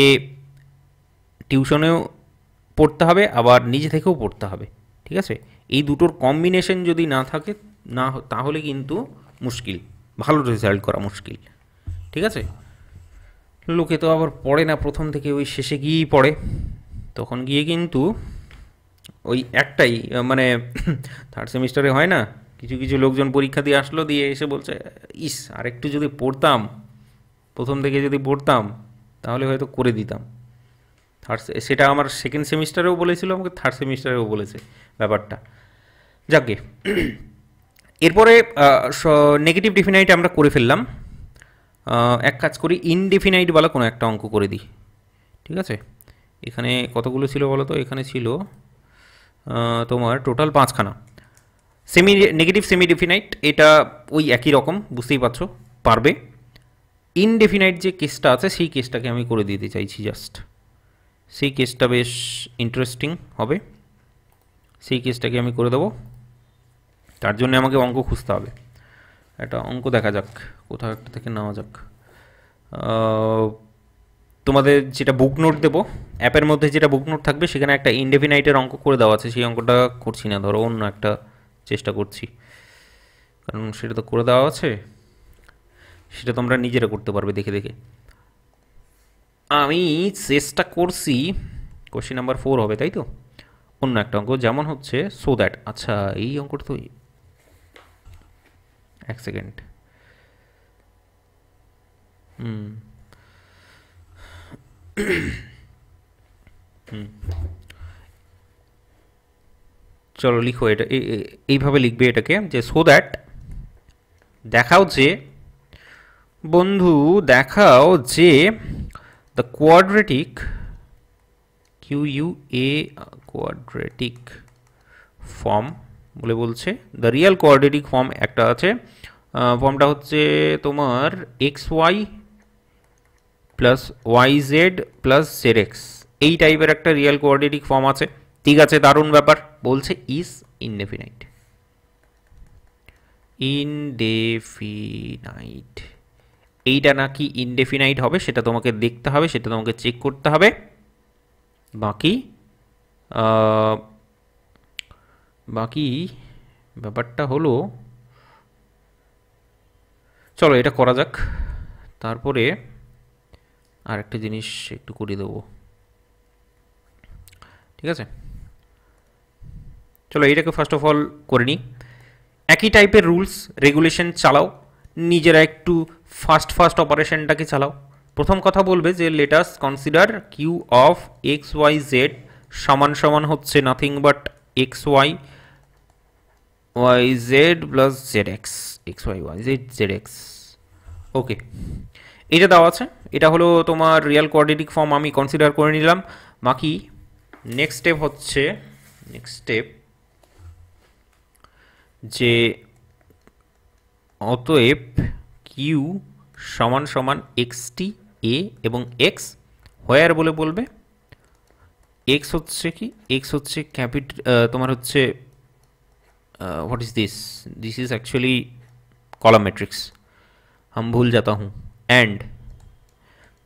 টিউশনেও পড়তে হবে আবার নিজে থেকেও পড়তে হবে ঠিক আছে এই দুটোর কম্বিনেশন যদি না থাকে না তাহলে কিন্তু মুশকিল ভালো রেজাল্ট করা মুশকিল ঠিক আছে লোকে তো আবার পড়ে না প্রথম থেকে ওই শেষে গিয়েই পড়ে তখন গিয়ে কিন্তু ওই একটাই মানে থার্ড সেমিস্টারে হয় না কিছু কিছু লোকজন পরীক্ষা দিয়ে আসলো দিয়ে এসে বলছে ইস আরেকটু যদি পড়তাম প্রথম থেকে যদি পড়তাম তাহলে হয়তো করে দিতাম থার্ড সেটা আমার সেকেন্ড সেমিস্টারেও বলেছিল আমাকে থার্ড সেমিস্টারেও বলেছে ব্যাপারটা যাকে এরপরে নেগেটিভ ডিফিনাইট আমরা করে ফেললাম এক কাজ করি ইনডিফিনাইট বলা কোনো একটা অঙ্ক করে দিই ঠিক আছে এখানে কতগুলো ছিল বলো তো এখানে ছিল তোমার টোটাল পাঁচখানা সেমি নেগেটিভ সেমি ডেফিনাইট এটা ওই একই রকম বুঝতেই পারছো পারবে ইনডেফিনাইট যে কেসটা আছে সেই কেসটাকে আমি করে দিতে চাইছি জাস্ট সেই কেসটা বেশ ইন্টারেস্টিং হবে সেই কেসটাকে আমি করে দেব তার জন্য আমাকে অঙ্ক খুঁজতে হবে একটা অঙ্ক দেখা যাক কোথাও একটা থেকে নেওয়া যাক তোমাদের যেটা বুক নোট দেবো অ্যাপের মধ্যে যেটা বুক নোট থাকবে সেখানে একটা ইনডেফিনাইটের অঙ্ক করে দেওয়া আছে সেই অঙ্কটা করছি না ধরো অন্য একটা চেষ্টা করছি কারণ সেটা তো করে দেওয়া আছে সেটা তোমরা নিজেরা করতে পারবে দেখে দেখে আমি চেষ্টা করছি কোশ্চিন নাম্বার ফোর হবে তাই তো অন্য একটা অঙ্ক যেমন হচ্ছে সো দ্যাট আচ্ছা এই অঙ্কটা তো এক সেকেন্ড হুম হুম চলো লিখো এটা এইভাবে লিখবে এটাকে যে সো দ্যাট দেখাও যে বন্ধু দেখাও যে the quadratic Q you a quadratic form বলে বলছে দ্য রিয়েল কোয়াড্রেটিক ফর্ম একটা আছে ফর্মটা হচ্ছে তোমার x y plus y Z plus Z x এই টাইপের একটা রিয়েল কোয়াড্রেটিক ফর্ম আছে ঠিক আছে দারুণ ব্যাপার বলছে ইজ ইনডেফিনাইট ইনডেফিনাইট এইটা নাকি ইনডেফিনাইট হবে সেটা তোমাকে দেখতে হবে সেটা তোমাকে চেক করতে হবে বাকি বাকি ব্যাপারটা হলো চলো এটা করা যাক তারপরে আর একটা জিনিস একটু করে দেবো ঠিক আছে চলো এইটাকে ফার্স্ট অফ অল করে নিই একই টাইপের রুলস রেগুলেশন চালাও নিজেরা একটু ফাস্ট ফাস্ট অপারেশনটাকে চালাও প্রথম কথা বলবে যে let's consider Q of X Y Z সমান সমান হচ্ছে nothing but X Y Y Z plus Z X X Y Y Z Z X okay এটা দেওয়া আছে এটা হলো তোমার রিয়েল কোয়ার্ডিনেটিক ফর্ম আমি কনসিডার করে নিলাম বাকি নেক্সট স্টেপ হচ্ছে নেক্সট স্টেপ যে অতএব কিউ সমান সমান এক্সটি এ এবং এক্স হোয়ার বলে বলবে এক্স হচ্ছে কি এক্স হচ্ছে ক্যাপিট তোমার হচ্ছে what is this this is actually column matrix हम ভুল जाता hmm and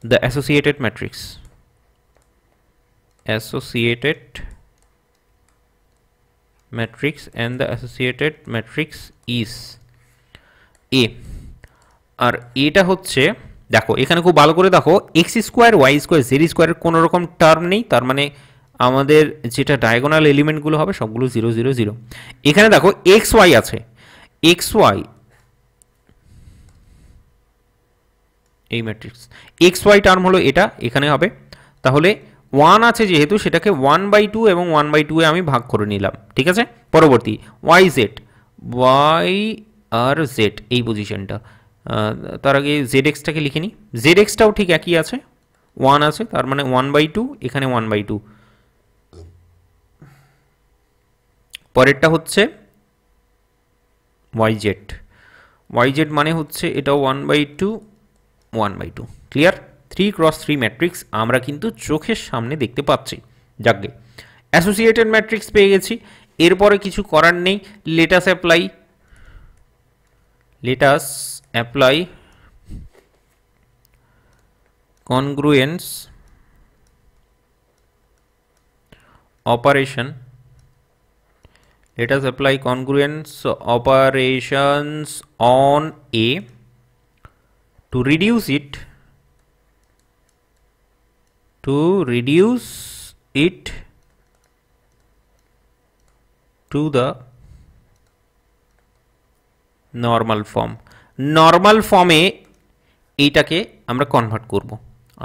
the associated matrix associated matrix and the associated matrix is a আর এটা হচ্ছে দেখো এখানে খুব ভালো করে দেখো x square Y square Z স্কোয়ারের কোনো রকম টার্ম নেই তার মানে আমাদের যেটা ডায়াগোনাল এলিমেন্টগুলো হবে সবগুলো জিরো জিরো জিরো এখানে দেখো এক্স ওয়াই আছে এক্স ওয়াই এই ম্যাট্রিক্স এক্স ওয়াই টার্ম হলো এটা এখানে হবে তাহলে ওয়ান আছে যেহেতু সেটাকে ওয়ান বাই টু এবং ওয়ান বাই টুয়ে আমি ভাগ করে নিলাম ঠিক আছে পরবর্তী ওয়াই জেড ওয়াই আর জেড এই পজিশনটা তার আগে জেড এক্সটাকে লিখে নিই জেড এক্সটাও ঠিক একই আছে ওয়ান আছে তার মানে ওয়ান বাই টু এখানে ওয়ান বাই টু পরেরটা হচ্ছে ওয়াই জেড ওয়াই জেড মানে হচ্ছে এটা one by two one by two clear three cross three matrix আমরা কিন্তু চোখের সামনে দেখতে পাচ্ছি যাকে অ্যাসোসিয়েটেড ম্যাট্রিক্স পেয়ে গেছি এরপরে কিছু করার নেই let's apply let's apply congruence operation let's apply congruence operations on A to reduce it to reduce it to the normal form normal ফর্মে এইটাকে আমরা কনভার্ট করব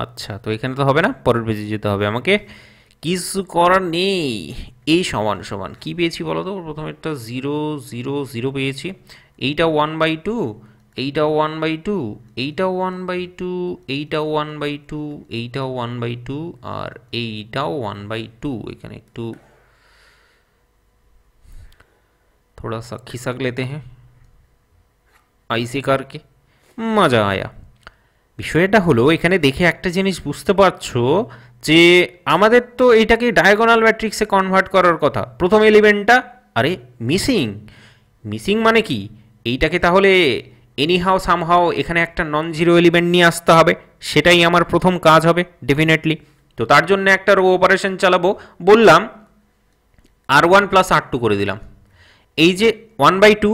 আচ্ছা তো এখানে তো হবে না পরের পেজে যেতে হবে আমাকে কিছু করার নেই এই সমান সমান কি পেয়েছি বলো তো প্রথমে একটা জিরো জিরো জিরো পেয়েছি এইটা ওয়ান বাই টু এইটাও ওয়ান বাই টু এইটাও ওয়ান বাই টু এইটাও ওয়ান বাই টু এইটাও ওয়ান বাই টু আর এইটাও ওয়ান বাই টু এখানে একটু थोड़ा सा खिसक लेते हैं আইসি কারকে মজা আয়া বিষয়টা হলো এখানে দেখে একটা জিনিস বুঝতে পারছো যে আমাদের তো এইটাকে ডায়াগোনাল ম্যাট্রিক্সে কনভার্ট করার কথা প্রথম এলিমেন্টটা আরে মিসিং মিসিং মানে কি এইটাকে তাহলে এনিহাও সামহাও এখানে একটা নন জিরো এলিমেন্ট নিয়ে আসতে হবে সেটাই আমার প্রথম কাজ হবে ডেফিনেটলি তো তার জন্য একটা রো অপারেশন চালাবো বললাম R one plus R two করে দিলাম এই যে one by two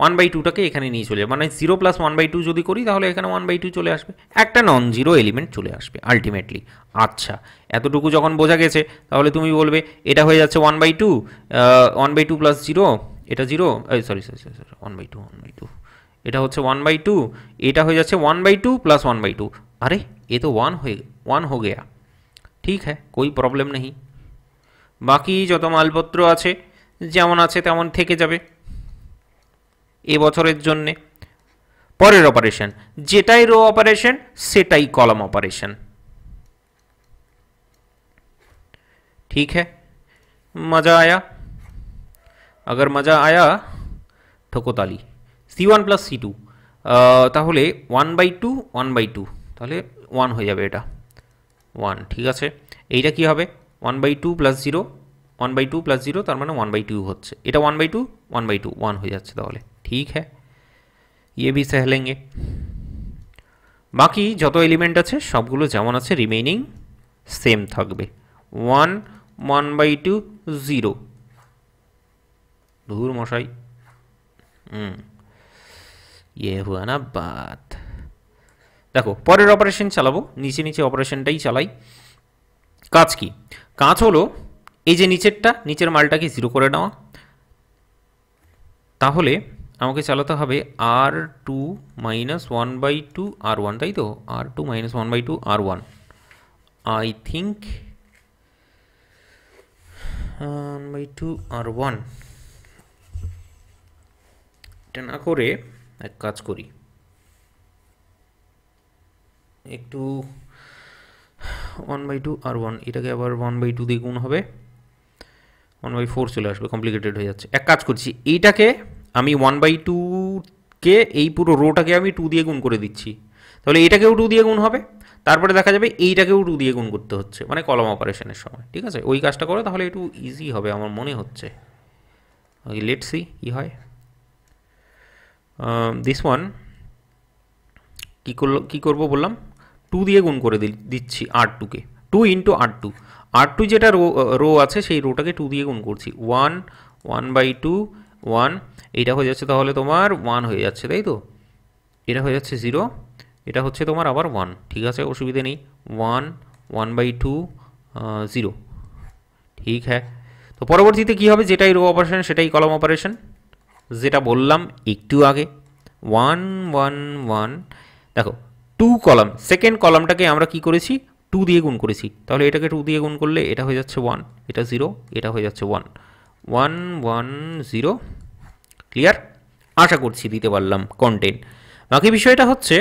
one by টুটাকে এখানে নিয়ে চলে মানে zero plus one by two যদি করি তাহলে এখানে ওয়ান বাই টু চলে আসবে একটা নন জিরো এলিমেন্ট চলে আসবে আলটিমেটলি আচ্ছা এতটুকু যখন বোঝা গেছে তাহলে তুমি বলবে এটা হয়ে যাচ্ছে one by two one by two plus zero এটা zero sorry sorry sorry sorry one by two one by two এটা হচ্ছে ওয়ান বাই টু এটা হয়ে যাচ্ছে one by two plus one by two আরে এ তো ওয়ান হয়ে ওয়ান হো গেয়া ঠিক হ্যাঁ কই প্রবলেম নেই বাকি যত মালপত্র আছে যেমন আছে তেমন থেকে যাবে এ বছরের জন্যে পরের অপারেশন যেটাই রো অপারেশন সেটাই কলম অপারেশন ঠিক হ্যাঁ মজা আয়া আগর মজা আয়া ঠোকোতালি C one plus C two তাহলে one by two one by two তাহলে ওয়ান হয়ে যাবে এটা ওয়ান ঠিক আছে এইটা কি হবে one by two plus zero one by two plus zero তার মানে ওয়ান বাই টু হচ্ছে এটা one by two one by two one হয়ে যাচ্ছে তাহলে ঠিক হ্যাঁ ইয়ে ভি সেহলেঙ্গে লেঙ্গে বাকি যত এলিমেন্ট আছে সবগুলো যেমন আছে রিমেইনিং সেম থাকবে one one by two zero ধুর মশাই হুম ইয়ে হুয়া না বাত দেখো পরের অপারেশন চালাবো নিচে নিচে অপারেশনটাই চালাই কাজ কি কাজ হলো এই যে নিচেরটা নিচের মালটাকে জিরো করে নেওয়া তাহলে আমাকে চালাতে হবে R two minus one by two R one তাই তো R two minus one by two R one I think one by two R one এটা না করে এক কাজ করি একটু one by two R one এটাকে আবার ওয়ান বাই টু দিয়ে গুণ হবে ওয়ান বাই ফোর চলে আসবে কমপ্লিকেটেড হয়ে যাচ্ছে এক কাজ করছি এইটাকে আমি ওয়ান বাই টুকে এই পুরো রোটাকে আমি টু দিয়ে গুণ করে দিচ্ছি তাহলে এটাকেও টু দিয়ে গুণ হবে তারপরে দেখা যাবে এইটাকেও টু দিয়ে গুণ করতে হচ্ছে মানে কলম অপারেশনের সময় ঠিক আছে ওই কাজটা করো তাহলে একটু ইজি হবে আমার মনে হচ্ছে লেট সি কী হয় দিস ওয়ান কী করল কী করবো বললাম টু দিয়ে গুণ করে দিচ্ছি আর টুকে two into R two R two যেটা রো রো আছে সেই রোটাকে টু দিয়ে গুণ করছি one one by two one এটা হয়ে যাচ্ছে তাহলে তোমার ওয়ান হয়ে যাচ্ছে তাই তো এটা হয়ে যাচ্ছে জিরো এটা হচ্ছে তোমার আবার ওয়ান ঠিক আছে অসুবিধে নেই one one by two zero ঠিক হ্যাঁ তো পরবর্তীতে কী হবে যেটাই রো অপারেশন সেটাই কলম অপারেশন যেটা বললাম একটু আগে ওয়ান ওয়ান ওয়ান দেখো টু কলাম সেকেন্ড কলামটাকে আমরা কি করেছি টু দিয়ে গুণ করেছি তাহলে এটাকে টু দিয়ে গুণ করলে এটা হয়ে যাচ্ছে ওয়ান এটা জিরো এটা হয়ে যাচ্ছে one one one zero clear আশা করছি দিতে পারলাম কন্টেন্ট বাকি বিষয়টা হচ্ছে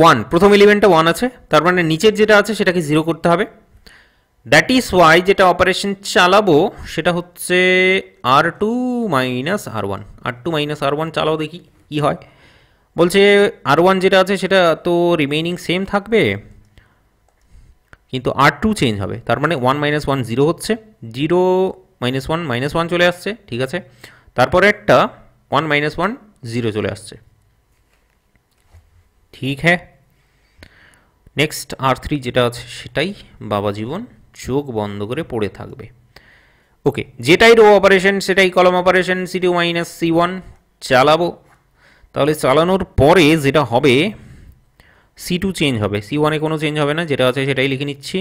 ওয়ান প্রথম এলিমেন্টটা ওয়ান আছে তার মানে নিচের যেটা আছে সেটাকে জিরো করতে হবে দ্যাট ইজ ওয়াই যেটা অপারেশন চালাবো সেটা হচ্ছে R two minus R one R two minus R one চালাও দেখি কী হয় বলছে আর ওয়ান যেটা আছে সেটা তো রিমেইনিং সেম থাকবে কিন্তু আর টু চেঞ্জ হবে তার মানে ওয়ান মাইনাস ওয়ান জিরো হচ্ছে zero minus one minus one চলে আসছে ঠিক আছে তারপরে একটা ওয়ান মাইনাস ওয়ান জিরো চলে আসছে ঠিক হ্যাঁ নেক্সট আর থ্রি যেটা আছে সেটাই বাবা জীবন চোখ বন্ধ করে পড়ে থাকবে ওকে যেটাই রো অপারেশন সেটাই column operation C two minus C one চালাবো তাহলে চালানোর পরে যেটা হবে সি টু চেঞ্জ হবে সি ওয়ানে কোনো চেঞ্জ হবে না যেটা আছে সেটাই লিখে নিচ্ছি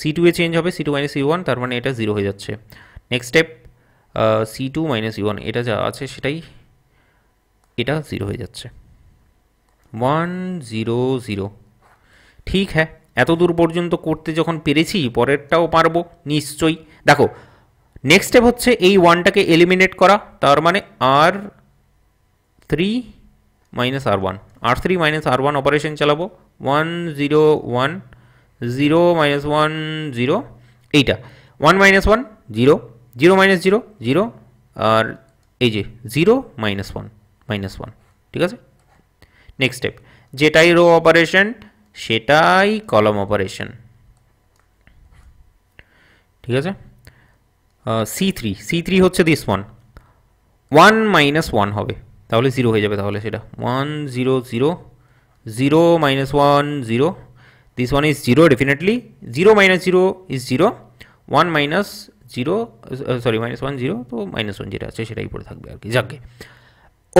সি টু এ চেঞ্জ হবে C two minus C one তার মানে এটা জিরো হয়ে যাচ্ছে next step C two minus C one এটা যা আছে সেটাই এটা জিরো হয়ে যাচ্ছে ওয়ান জিরো জিরো ঠিক হ্যাঁ এত দূর পর্যন্ত করতে যখন পেরেছি পরেরটাও পারবো নিশ্চয়ই দেখো নেক্সট স্টেপ হচ্ছে এই ওয়ানটাকে এলিমিনেট করা তার মানে R three minus R one R three minus R one operation চালাবো one zero one zero minus one zero এইটা one minus one zero zero minus zero zero আর এই যে zero minus one minus one ঠিক আছে next step যেটাই row operation সেটাই column operation ঠিক আছে সি থ্রি সি থ্রি হচ্ছে this one one minus one হবে তাহলে জিরো হয়ে যাবে তাহলে সেটা one zero zero zero minus one zero this one is zero definitely zero minus zero is zero one minus zero sorry minus one zero তো minus one zero আছে সেটাই পড়ে থাকবে আর কি যাকে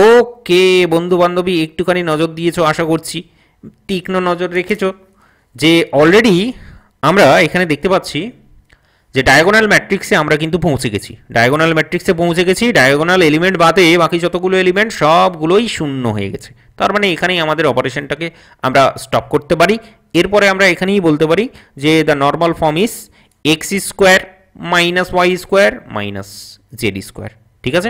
ওকে বন্ধু বান্ধবী একটুখানি নজর দিয়েছো আশা করছি তীক্ষ্ণ নজর রেখেছ যে অলরেডি আমরা এখানে দেখতে পাচ্ছি যে ডায়াগোনাল ম্যাট্রিক্সে আমরা কিন্তু পৌঁছে গেছি ডায়াগোনাল ম্যাট্রিক্সে পৌঁছে গেছি ডায়াগোনাল এলিমেন্ট বাদে বাকি যতগুলো এলিমেন্ট সবগুলোই শূন্য হয়ে গেছে তার মানে এখানেই আমাদের অপারেশনটাকে আমরা স্টপ করতে পারি এরপরে আমরা এখানেই বলতে পারি যে the normal form is x square minus y square minus z square ঠিক আছে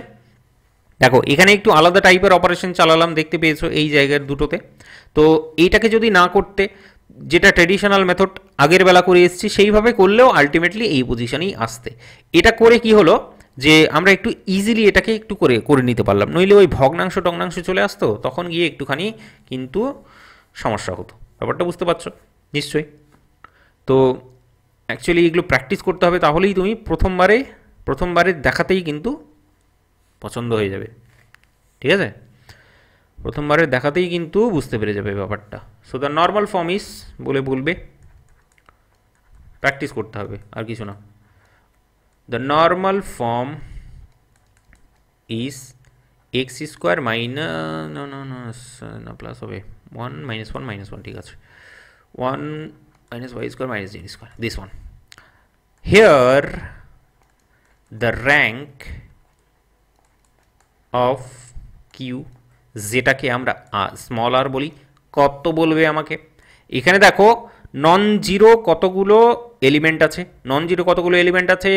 দেখো এখানে একটু আলাদা টাইপের অপারেশন চালালাম দেখতে পেয়েছো এই জায়গার দুটোতে তো এইটাকে যদি না করতে যেটা ট্রেডিশনাল মেথড আগের বেলা করে এসেছি সেইভাবে করলেও আলটিমেটলি এই পজিশনেই আসতে এটা করে কি হলো যে আমরা একটু ইজিলি এটাকে একটু করে করে নিতে পারলাম নইলে ওই ভগ্নাংশ টগ্নাংশ চলে আসতো তখন গিয়ে একটুখানি কিন্তু সমস্যা হতো ব্যাপারটা বুঝতে পারছো নিশ্চয়ই তো অ্যাকচুয়ালি এগুলো প্র্যাকটিস করতে হবে তাহলেই তুমি প্রথমবারে প্রথমবারে দেখাতেই কিন্তু পছন্দ হয়ে যাবে ঠিক আছে প্রথমবারের দেখাতেই কিন্তু বুঝতে পেরে যাবে ব্যাপারটা so the normal form is বলে বলবে প্র্যাকটিস করতে হবে আর কিছু না the normal form is x square minus না প্লাস হবে one minus one minus one ঠিক আছে one minus y square minus z square this one here the rank of Q যেটাকে আমরা স্মল আর বলি কত বলবে আমাকে এখানে দেখো নন জিরো কতগুলো এলিমেন্ট আছে নন জিরো কতগুলো এলিমেন্ট আছে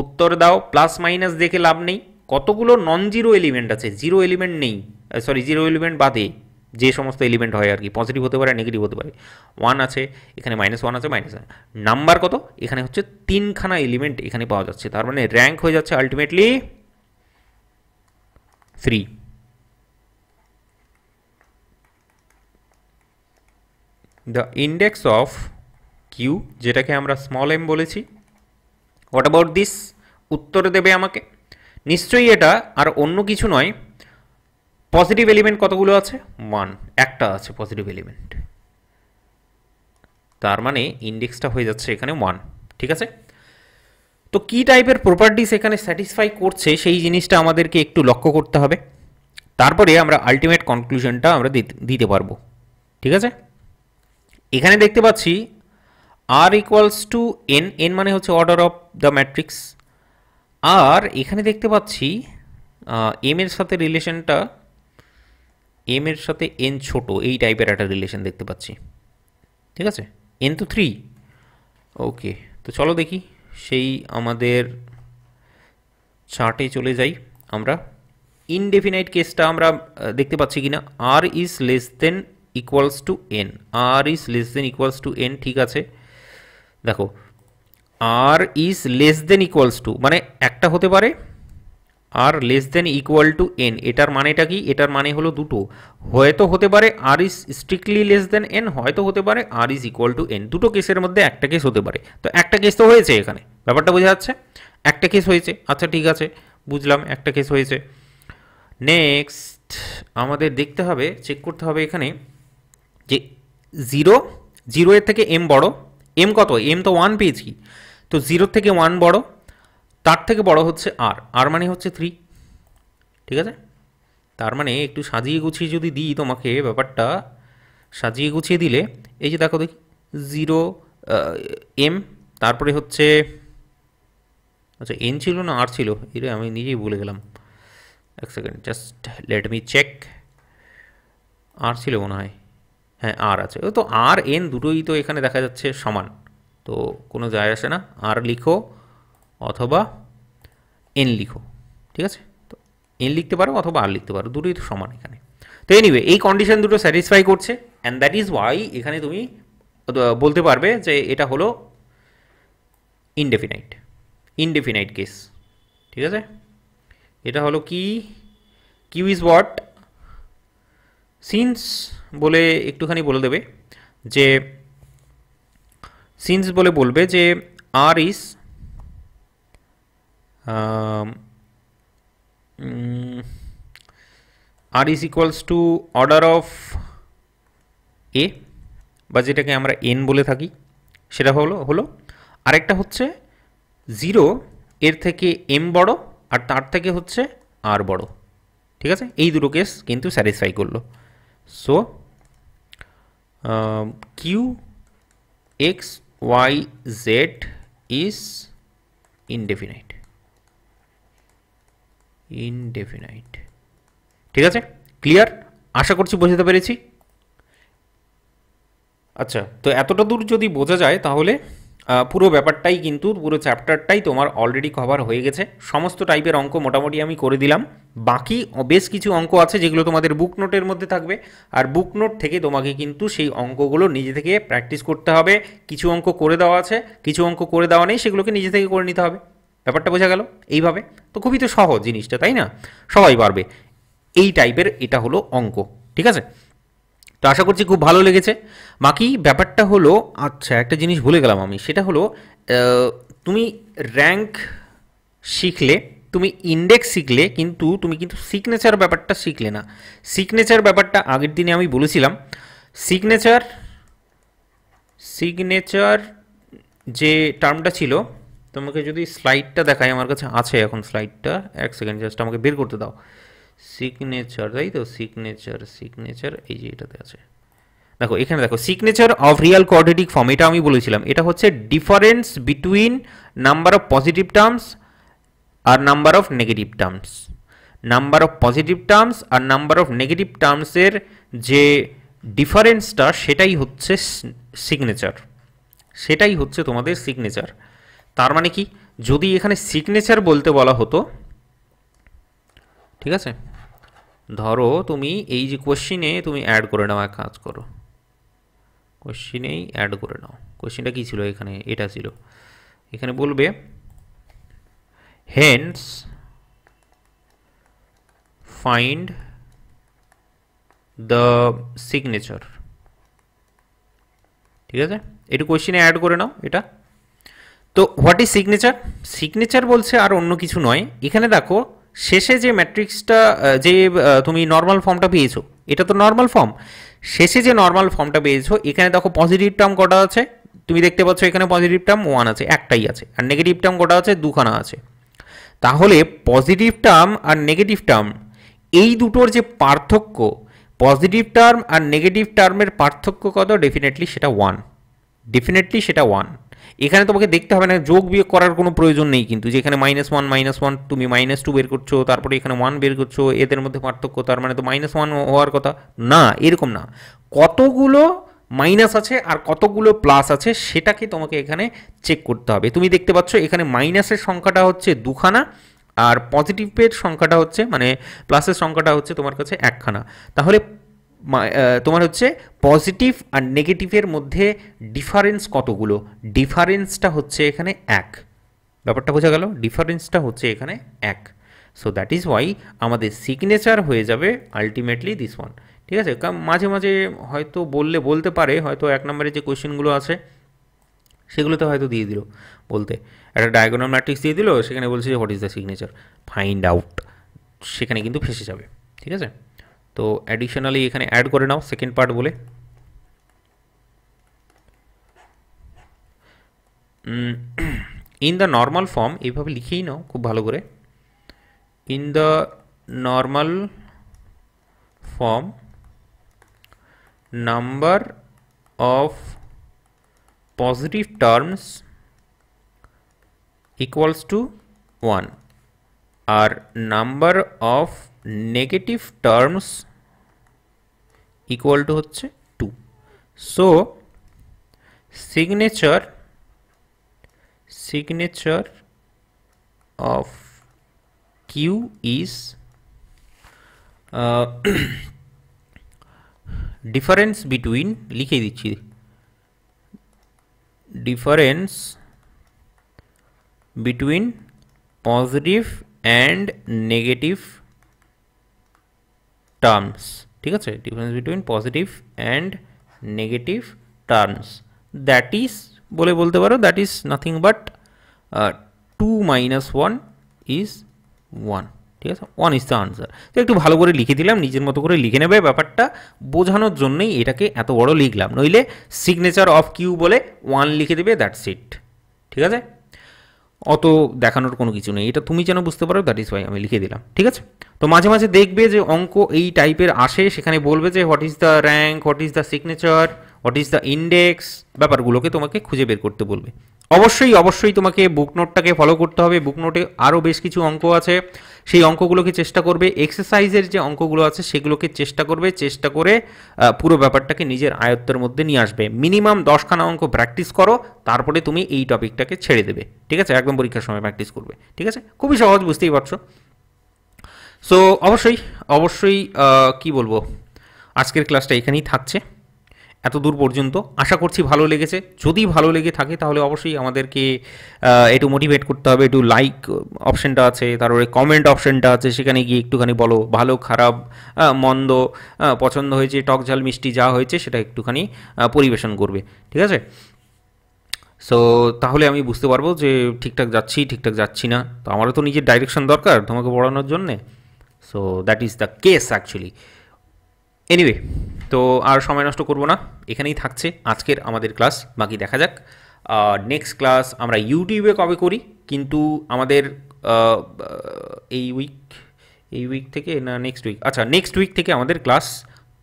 উত্তর দাও প্লাস মাইনাস দেখে লাভ নেই কতগুলো নন জিরো এলিমেন্ট আছে জিরো এলিমেন্ট নেই সরি জিরো এলিমেন্ট বাদে যে সমস্ত এলিমেন্ট হয় আর কি পজিটিভ হতে পারে নেগেটিভ হতে পারে ওয়ান আছে এখানে মাইনাস ওয়ান আছে মাইনাস নাম্বার কত এখানে হচ্ছে তিনখানা এলিমেন্ট এখানে পাওয়া যাচ্ছে তার মানে র্যাঙ্ক হয়ে যাচ্ছে ultimately 3 the index of Q যেটাকে আমরা স্মল এম বলেছি হোয়াট অ্যাবাউট দিস উত্তর দেবে আমাকে নিশ্চয়ই এটা আর অন্য কিছু নয় পজিটিভ এলিমেন্ট কতগুলো আছে ওয়ান একটা আছে পজিটিভ এলিমেন্ট তার মানে ইন্ডেক্সটা হয়ে যাচ্ছে এখানে ওয়ান ঠিক আছে তো কী টাইপের প্রপার্টিস এখানে স্যাটিসফাই করছে সেই জিনিসটা আমাদেরকে একটু লক্ষ্য করতে হবে তারপরে আমরা আলটিমেট কনক্লুশনটা আমরা দিতে পারবো ঠিক আছে এখানে দেখতে পাচ্ছি r equals to n n মানে হচ্ছে অর্ডার অফ দ্য ম্যাট্রিক্স আর এখানে দেখতে পাচ্ছি এম এর সাথে রিলেশনটা এম এর সাথে এন ছোট এই টাইপের একটা রিলেশন দেখতে পাচ্ছি ঠিক আছে এন তো থ্রি ওকে তো চলো দেখি সেই আমাদের চার্টে চলে যাই আমরা ইনডেফিনাইট কেসটা আমরা দেখতে পাচ্ছি কিনা r is less than equals to n r is less than equals to n ঠিক আছে দেখো r is less than equals to মানে একটা হতে পারে r less than equal to n এটার মানেটা কি এটার মানে হলো দুটো হয়তো হতে পারে r is strictly less than n হয়তো হতে পারে r is equal to n দুটো কেসের মধ্যে একটা কেস হতে পারে তো একটা কেস তো হয়েছে এখানে ব্যাপারটা বোঝা যাচ্ছে একটা কেস হয়েছে আচ্ছা ঠিক আছে বুঝলাম একটা কেস হয়েছে নেক্সট আমাদের দেখতে হবে চেক করতে হবে এখানে যে জিরো জিরো এর থেকে এম বড় এম কত এম তো ওয়ান পেয়েছি তো জিরোর থেকে ওয়ান বড় তার থেকে বড় হচ্ছে আর আর মানে হচ্ছে থ্রি ঠিক আছে তার মানে একটু সাজিয়ে গুছিয়ে যদি দিই তোমাকে ব্যাপারটা সাজিয়ে গুছিয়ে দিলে এই যে দেখো দেখি জিরো এম তারপরে হচ্ছে আচ্ছা এন ছিল না আর ছিল এটা আমি নিজেই বলে গেলাম এক second just let me check r ছিল মনে হয় হ্যাঁ আর আছে তো আর এন দুটোই তো এখানে দেখা যাচ্ছে সমান তো কোনো যায় আসে না আর লিখো অথবা এন লিখো ঠিক আছে তো এন লিখতে পারো অথবা আর লিখতে পারো দুটোই তো সমান এখানে তো এনিওয়ে এই কন্ডিশন দুটো স্যাটিসফাই করছে অ্যান্ড দ্যাট ইজ ওয়াই এখানে তুমি বলতে পারবে যে এটা হলো ইনডেফিনাইট ইনডেফিনাইট কেস ঠিক আছে এটা হলো কি কিউ ইজ হোয়াট সিন্স বলে একটুখানি বলে দেবে যে সিন্স বলে বলবে যে আর ইস um, mm, r is equals to order of a বা যেটাকে আমরা n বলে থাকি সেটা হলো হলো আরেকটা হচ্ছে জিরো এর থেকে এম বড় আর তার থেকে হচ্ছে আর বড় ঠিক আছে এই দুটো কেস কিন্তু স্যাটিসফাই করলো so Q x Y Z is indefinite indefinite ঠিক আছে ক্লিয়ার আশা করছি বোঝাতে পেরেছি আচ্ছা তো এতটা দূর যদি বোঝা যায় তাহলে পুরো ব্যাপারটাই কিন্তু পুরো চ্যাপ্টারটাই তোমার অলরেডি কভার হয়ে গেছে সমস্ত টাইপের অঙ্ক মোটামুটি আমি করে দিলাম বাকি বেশ কিছু অঙ্ক আছে যেগুলো তোমাদের বুক নোটের মধ্যে থাকবে আর বুক নোট থেকে তোমাকে কিন্তু সেই অঙ্কগুলো নিজে থেকে প্র্যাকটিস করতে হবে কিছু অঙ্ক করে দেওয়া আছে কিছু অঙ্ক করে দেওয়া নেই সেগুলোকে নিজে থেকে করে নিতে হবে ব্যাপারটা বোঝা গেল এইভাবে তো খুবই তো সহজ জিনিসটা তাই না সবাই পারবে এই টাইপের এটা হলো অঙ্ক ঠিক আছে তো আশা করছি খুব ভালো লেগেছে বাকি ব্যাপারটা হলো আচ্ছা একটা জিনিস ভুলে গেলাম আমি সেটা হলো তুমি র্যাঙ্ক শিখলে তুমি ইন্ডেক্স শিখলে কিন্তু তুমি কিন্তু সিগনেচার ব্যাপারটা শিখলে না সিগনেচার ব্যাপারটা আগের দিনে আমি বলেছিলাম সিগনেচার সিগনেচার যে টার্মটা ছিল তোমাকে যদি স্লাইডটা দেখাই আমার কাছে আছে এখন স্লাইডটা এক সেকেন্ড জাস্ট আমাকে বের করতে দাও সিগনেচার তাই তো সিগনেচার সিগনেচার এই যে এটাতে আছে দেখো এখানে দেখো signature of real quadratic form এটা আমি বলেছিলাম এটা হচ্ছে difference between number of positive terms আর number of negative terms number of positive terms আর নাম্বার অফ নেগেটিভ টার্মসের যে ডিফারেন্সটা সেটাই হচ্ছে সিগনেচার সেটাই হচ্ছে তোমাদের সিগনেচার তার মানে কি যদি এখানে সিগনেচার বলতে বলা হতো ঠিক আছে ধরো তুমি এই যে কোশ্চিনে তুমি অ্যাড করে নাও এক কাজ করো কোশ্চিনেই অ্যাড করে নাও কোশ্চিনটা কী ছিল এখানে এটা ছিল এখানে বলবে হেন্স ফাইন্ড দ্য সিগনেচার ঠিক আছে এটু কোশ্চিনে অ্যাড করে নাও এটা তো হোয়াট ইজ সিগনেচার সিগনেচার বলছে আর অন্য কিছু নয় এখানে দেখো শেষে যে ম্যাট্রিক্সটা যে তুমি নর্মাল ফর্মটা পেয়েছো এটা তো নর্মাল ফর্ম শেষে যে নর্মাল ফর্মটা পেয়েছো এখানে দেখো পজিটিভ টার্ম কটা আছে তুমি দেখতে পাচ্ছ এখানে পজিটিভ টার্ম ওয়ান আছে একটাই আছে আর নেগেটিভ টার্ম কটা আছে দুখানা আছে তাহলে পজিটিভ টার্ম আর নেগেটিভ টার্ম এই দুটোর যে পার্থক্য পজিটিভ টার্ম আর নেগেটিভ টার্মের পার্থক্য কত ডেফিনেটলি সেটা ওয়ান ডেফিনেটলি সেটা ওয়ান এখানে তোমাকে দেখতে হবে না যোগ বিয়োগ করার কোনো প্রয়োজন নেই কিন্তু যেখানে মাইনাস ওয়ান মাইনাস ওয়ান তুমি মাইনাস টু বের করছো তারপরে এখানে ওয়ান বের করছো এদের মধ্যে পার্থক্য তার মানে তো মাইনাস ওয়ান হওয়ার কথা না এরকম না কতগুলো মাইনাস আছে আর কতগুলো প্লাস আছে সেটাকে তোমাকে এখানে চেক করতে হবে তুমি দেখতে পাচ্ছ এখানে মাইনাসের সংখ্যাটা হচ্ছে দুখানা আর পজিটিভের সংখ্যাটা হচ্ছে মানে প্লাসের সংখ্যাটা হচ্ছে তোমার কাছে একখানা তাহলে তোমার হচ্ছে পজিটিভ আর নেগেটিভের মধ্যে ডিফারেন্স কতগুলো ডিফারেন্সটা হচ্ছে এখানে এক ব্যাপারটা বোঝা গেল ডিফারেন্সটা হচ্ছে এখানে এক সো দ্যাট ইজ ওয়াই আমাদের সিগনেচার হয়ে যাবে আলটিমেটলি দিস ওয়ান ঠিক আছে মাঝে মাঝে হয়তো বললে বলতে পারে হয়তো এক নম্বরে যে কোয়েশ্চেনগুলো আছে সেগুলোতে হয়তো দিয়ে দিল বলতে একটা ডায়াগোনাল ম্যাট্রিক্স দিয়ে দিল সেখানে বলছে what is the signature find out সেখানে কিন্তু ফেসে যাবে ঠিক আছে तो एडिशनल ही এখানে অ্যাড করে নাও সেকেন্ড পার্ট বলে ইন দা নরমাল ফর্ম এইভাবে লিখেই নাও খুব ভালো করে in the normal form number of positive terms equals to 1 আর number of negative terms equal to 2. So, signature, signature of Q is uh, *coughs* difference between लिखे दीछी difference between positive and negative terms ঠিক আছে difference between positive and negative terms that is বলে বলতে পারো that is nothing but two minus one is one ঠিক আছে one is the answer তো একটু ভালো করে লিখে দিলাম নিজের মতো করে লিখে নেবে ব্যাপারটা বোঝানোর জন্যই এটাকে এত বড় লিখলাম নইলে সিগনেচার অফ কিউ বলে ওয়ান লিখে দেবে দ্যাটস ইট ঠিক আছে অত দেখানোর কোনো কিছু নেই এটা তুমি যেন বুঝতে পারো দ্যাট ইজ ওয়াই আমি লিখে দিলাম ঠিক আছে তো মাঝে মাঝে দেখবে যে অঙ্ক এই টাইপের আসে সেখানে বলবে যে what is the rank what is the signature what is the index ব্যাপারগুলোকে তোমাকে খুঁজে বের করতে বলবে অবশ্যই অবশ্যই তোমাকে বুক নোটটাকে ফলো করতে হবে বুক নোটে আরও বেশ কিছু অঙ্ক আছে সেই অঙ্কগুলোকে চেষ্টা করবে এক্সারসাইজের যে অঙ্কগুলো আছে সেগুলোকে চেষ্টা করবে চেষ্টা করে পুরো ব্যাপারটাকে নিজের আয়ত্তের মধ্যে নিয়ে আসবে মিনিমাম দশখানা অঙ্ক প্র্যাকটিস করো তারপরে তুমি এই টপিকটাকে ছেড়ে দেবে ঠিক আছে একদম পরীক্ষার সময় প্র্যাকটিস করবে ঠিক আছে খুবই সহজ বুঝতেই পারছো সো অবশ্যই অবশ্যই কি বলবো আজকের ক্লাসটা এখানেই থাকছে এত দূর পর্যন্ত আশা করছি ভালো লেগেছে যদি ভালো লেগে থাকে তাহলে অবশ্যই আমাদেরকে একটু মোটিভেট করতে হবে একটু লাইক অপশানটা আছে তারপরে কমেন্ট অপশানটা আছে সেখানে গিয়ে একটুখানি বলো ভালো খারাপ মন্দ পছন্দ হয়েছে টক ঝাল মিষ্টি যা হয়েছে সেটা একটুখানি পরিবেশন করবে ঠিক আছে সো তাহলে আমি বুঝতে পারবো যে ঠিকঠাক যাচ্ছি ঠিকঠাক যাচ্ছি না তো আমারও তো নিজের ডাইরেকশন দরকার তোমাকে পড়ানোর জন্যে so that is the case actually anyway তো আর সময় নষ্ট করব না এখানেই থাকছে আজকের আমাদের ক্লাস বাকি দেখা যাক নেক্সট ক্লাস আমরা ইউটিউবে কবে করি কিন্তু আমাদের এই উইক এই উইক থেকে না নেক্সট উইক আচ্ছা নেক্সট উইক থেকে আমাদের ক্লাস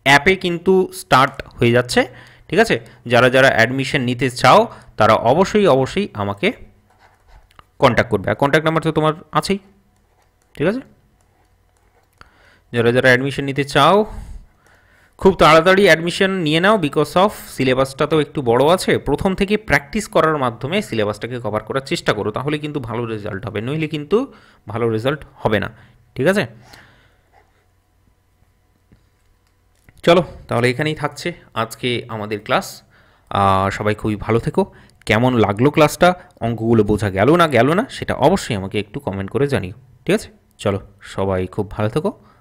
অ্যাপে কিন্তু স্টার্ট হয়ে যাচ্ছে ঠিক আছে যারা যারা অ্যাডমিশন নিতে চাও তারা অবশ্যই অবশ্যই আমাকে কন্ট্যাক্ট করবে আর কন্ট্যাক্ট নাম্বার তো তোমার আছেই ঠিক আছে যারা যারা অ্যাডমিশন নিতে চাও খুব তাড়াতাড়ি অ্যাডমিশন নিয়ে নাও বিকজ অফ সিলেবাসটা তো একটু বড় আছে প্রথম থেকে প্র্যাকটিস করার মাধ্যমে সিলেবাসটাকে কভার করার চেষ্টা করো তাহলে কিন্তু ভালো রেজাল্ট হবে নইলে কিন্তু ভালো রেজাল্ট হবে না ঠিক আছে চলো তাহলে এখানেই থাকছে আজকে আমাদের ক্লাস সবাই খুবই ভালো থেকো কেমন লাগলো ক্লাসটা অঙ্কগুলো বোঝা গেল না গেল না সেটা অবশ্যই আমাকে একটু কমেন্ট করে জানিও ঠিক আছে চলো সবাই খুব ভালো থেকো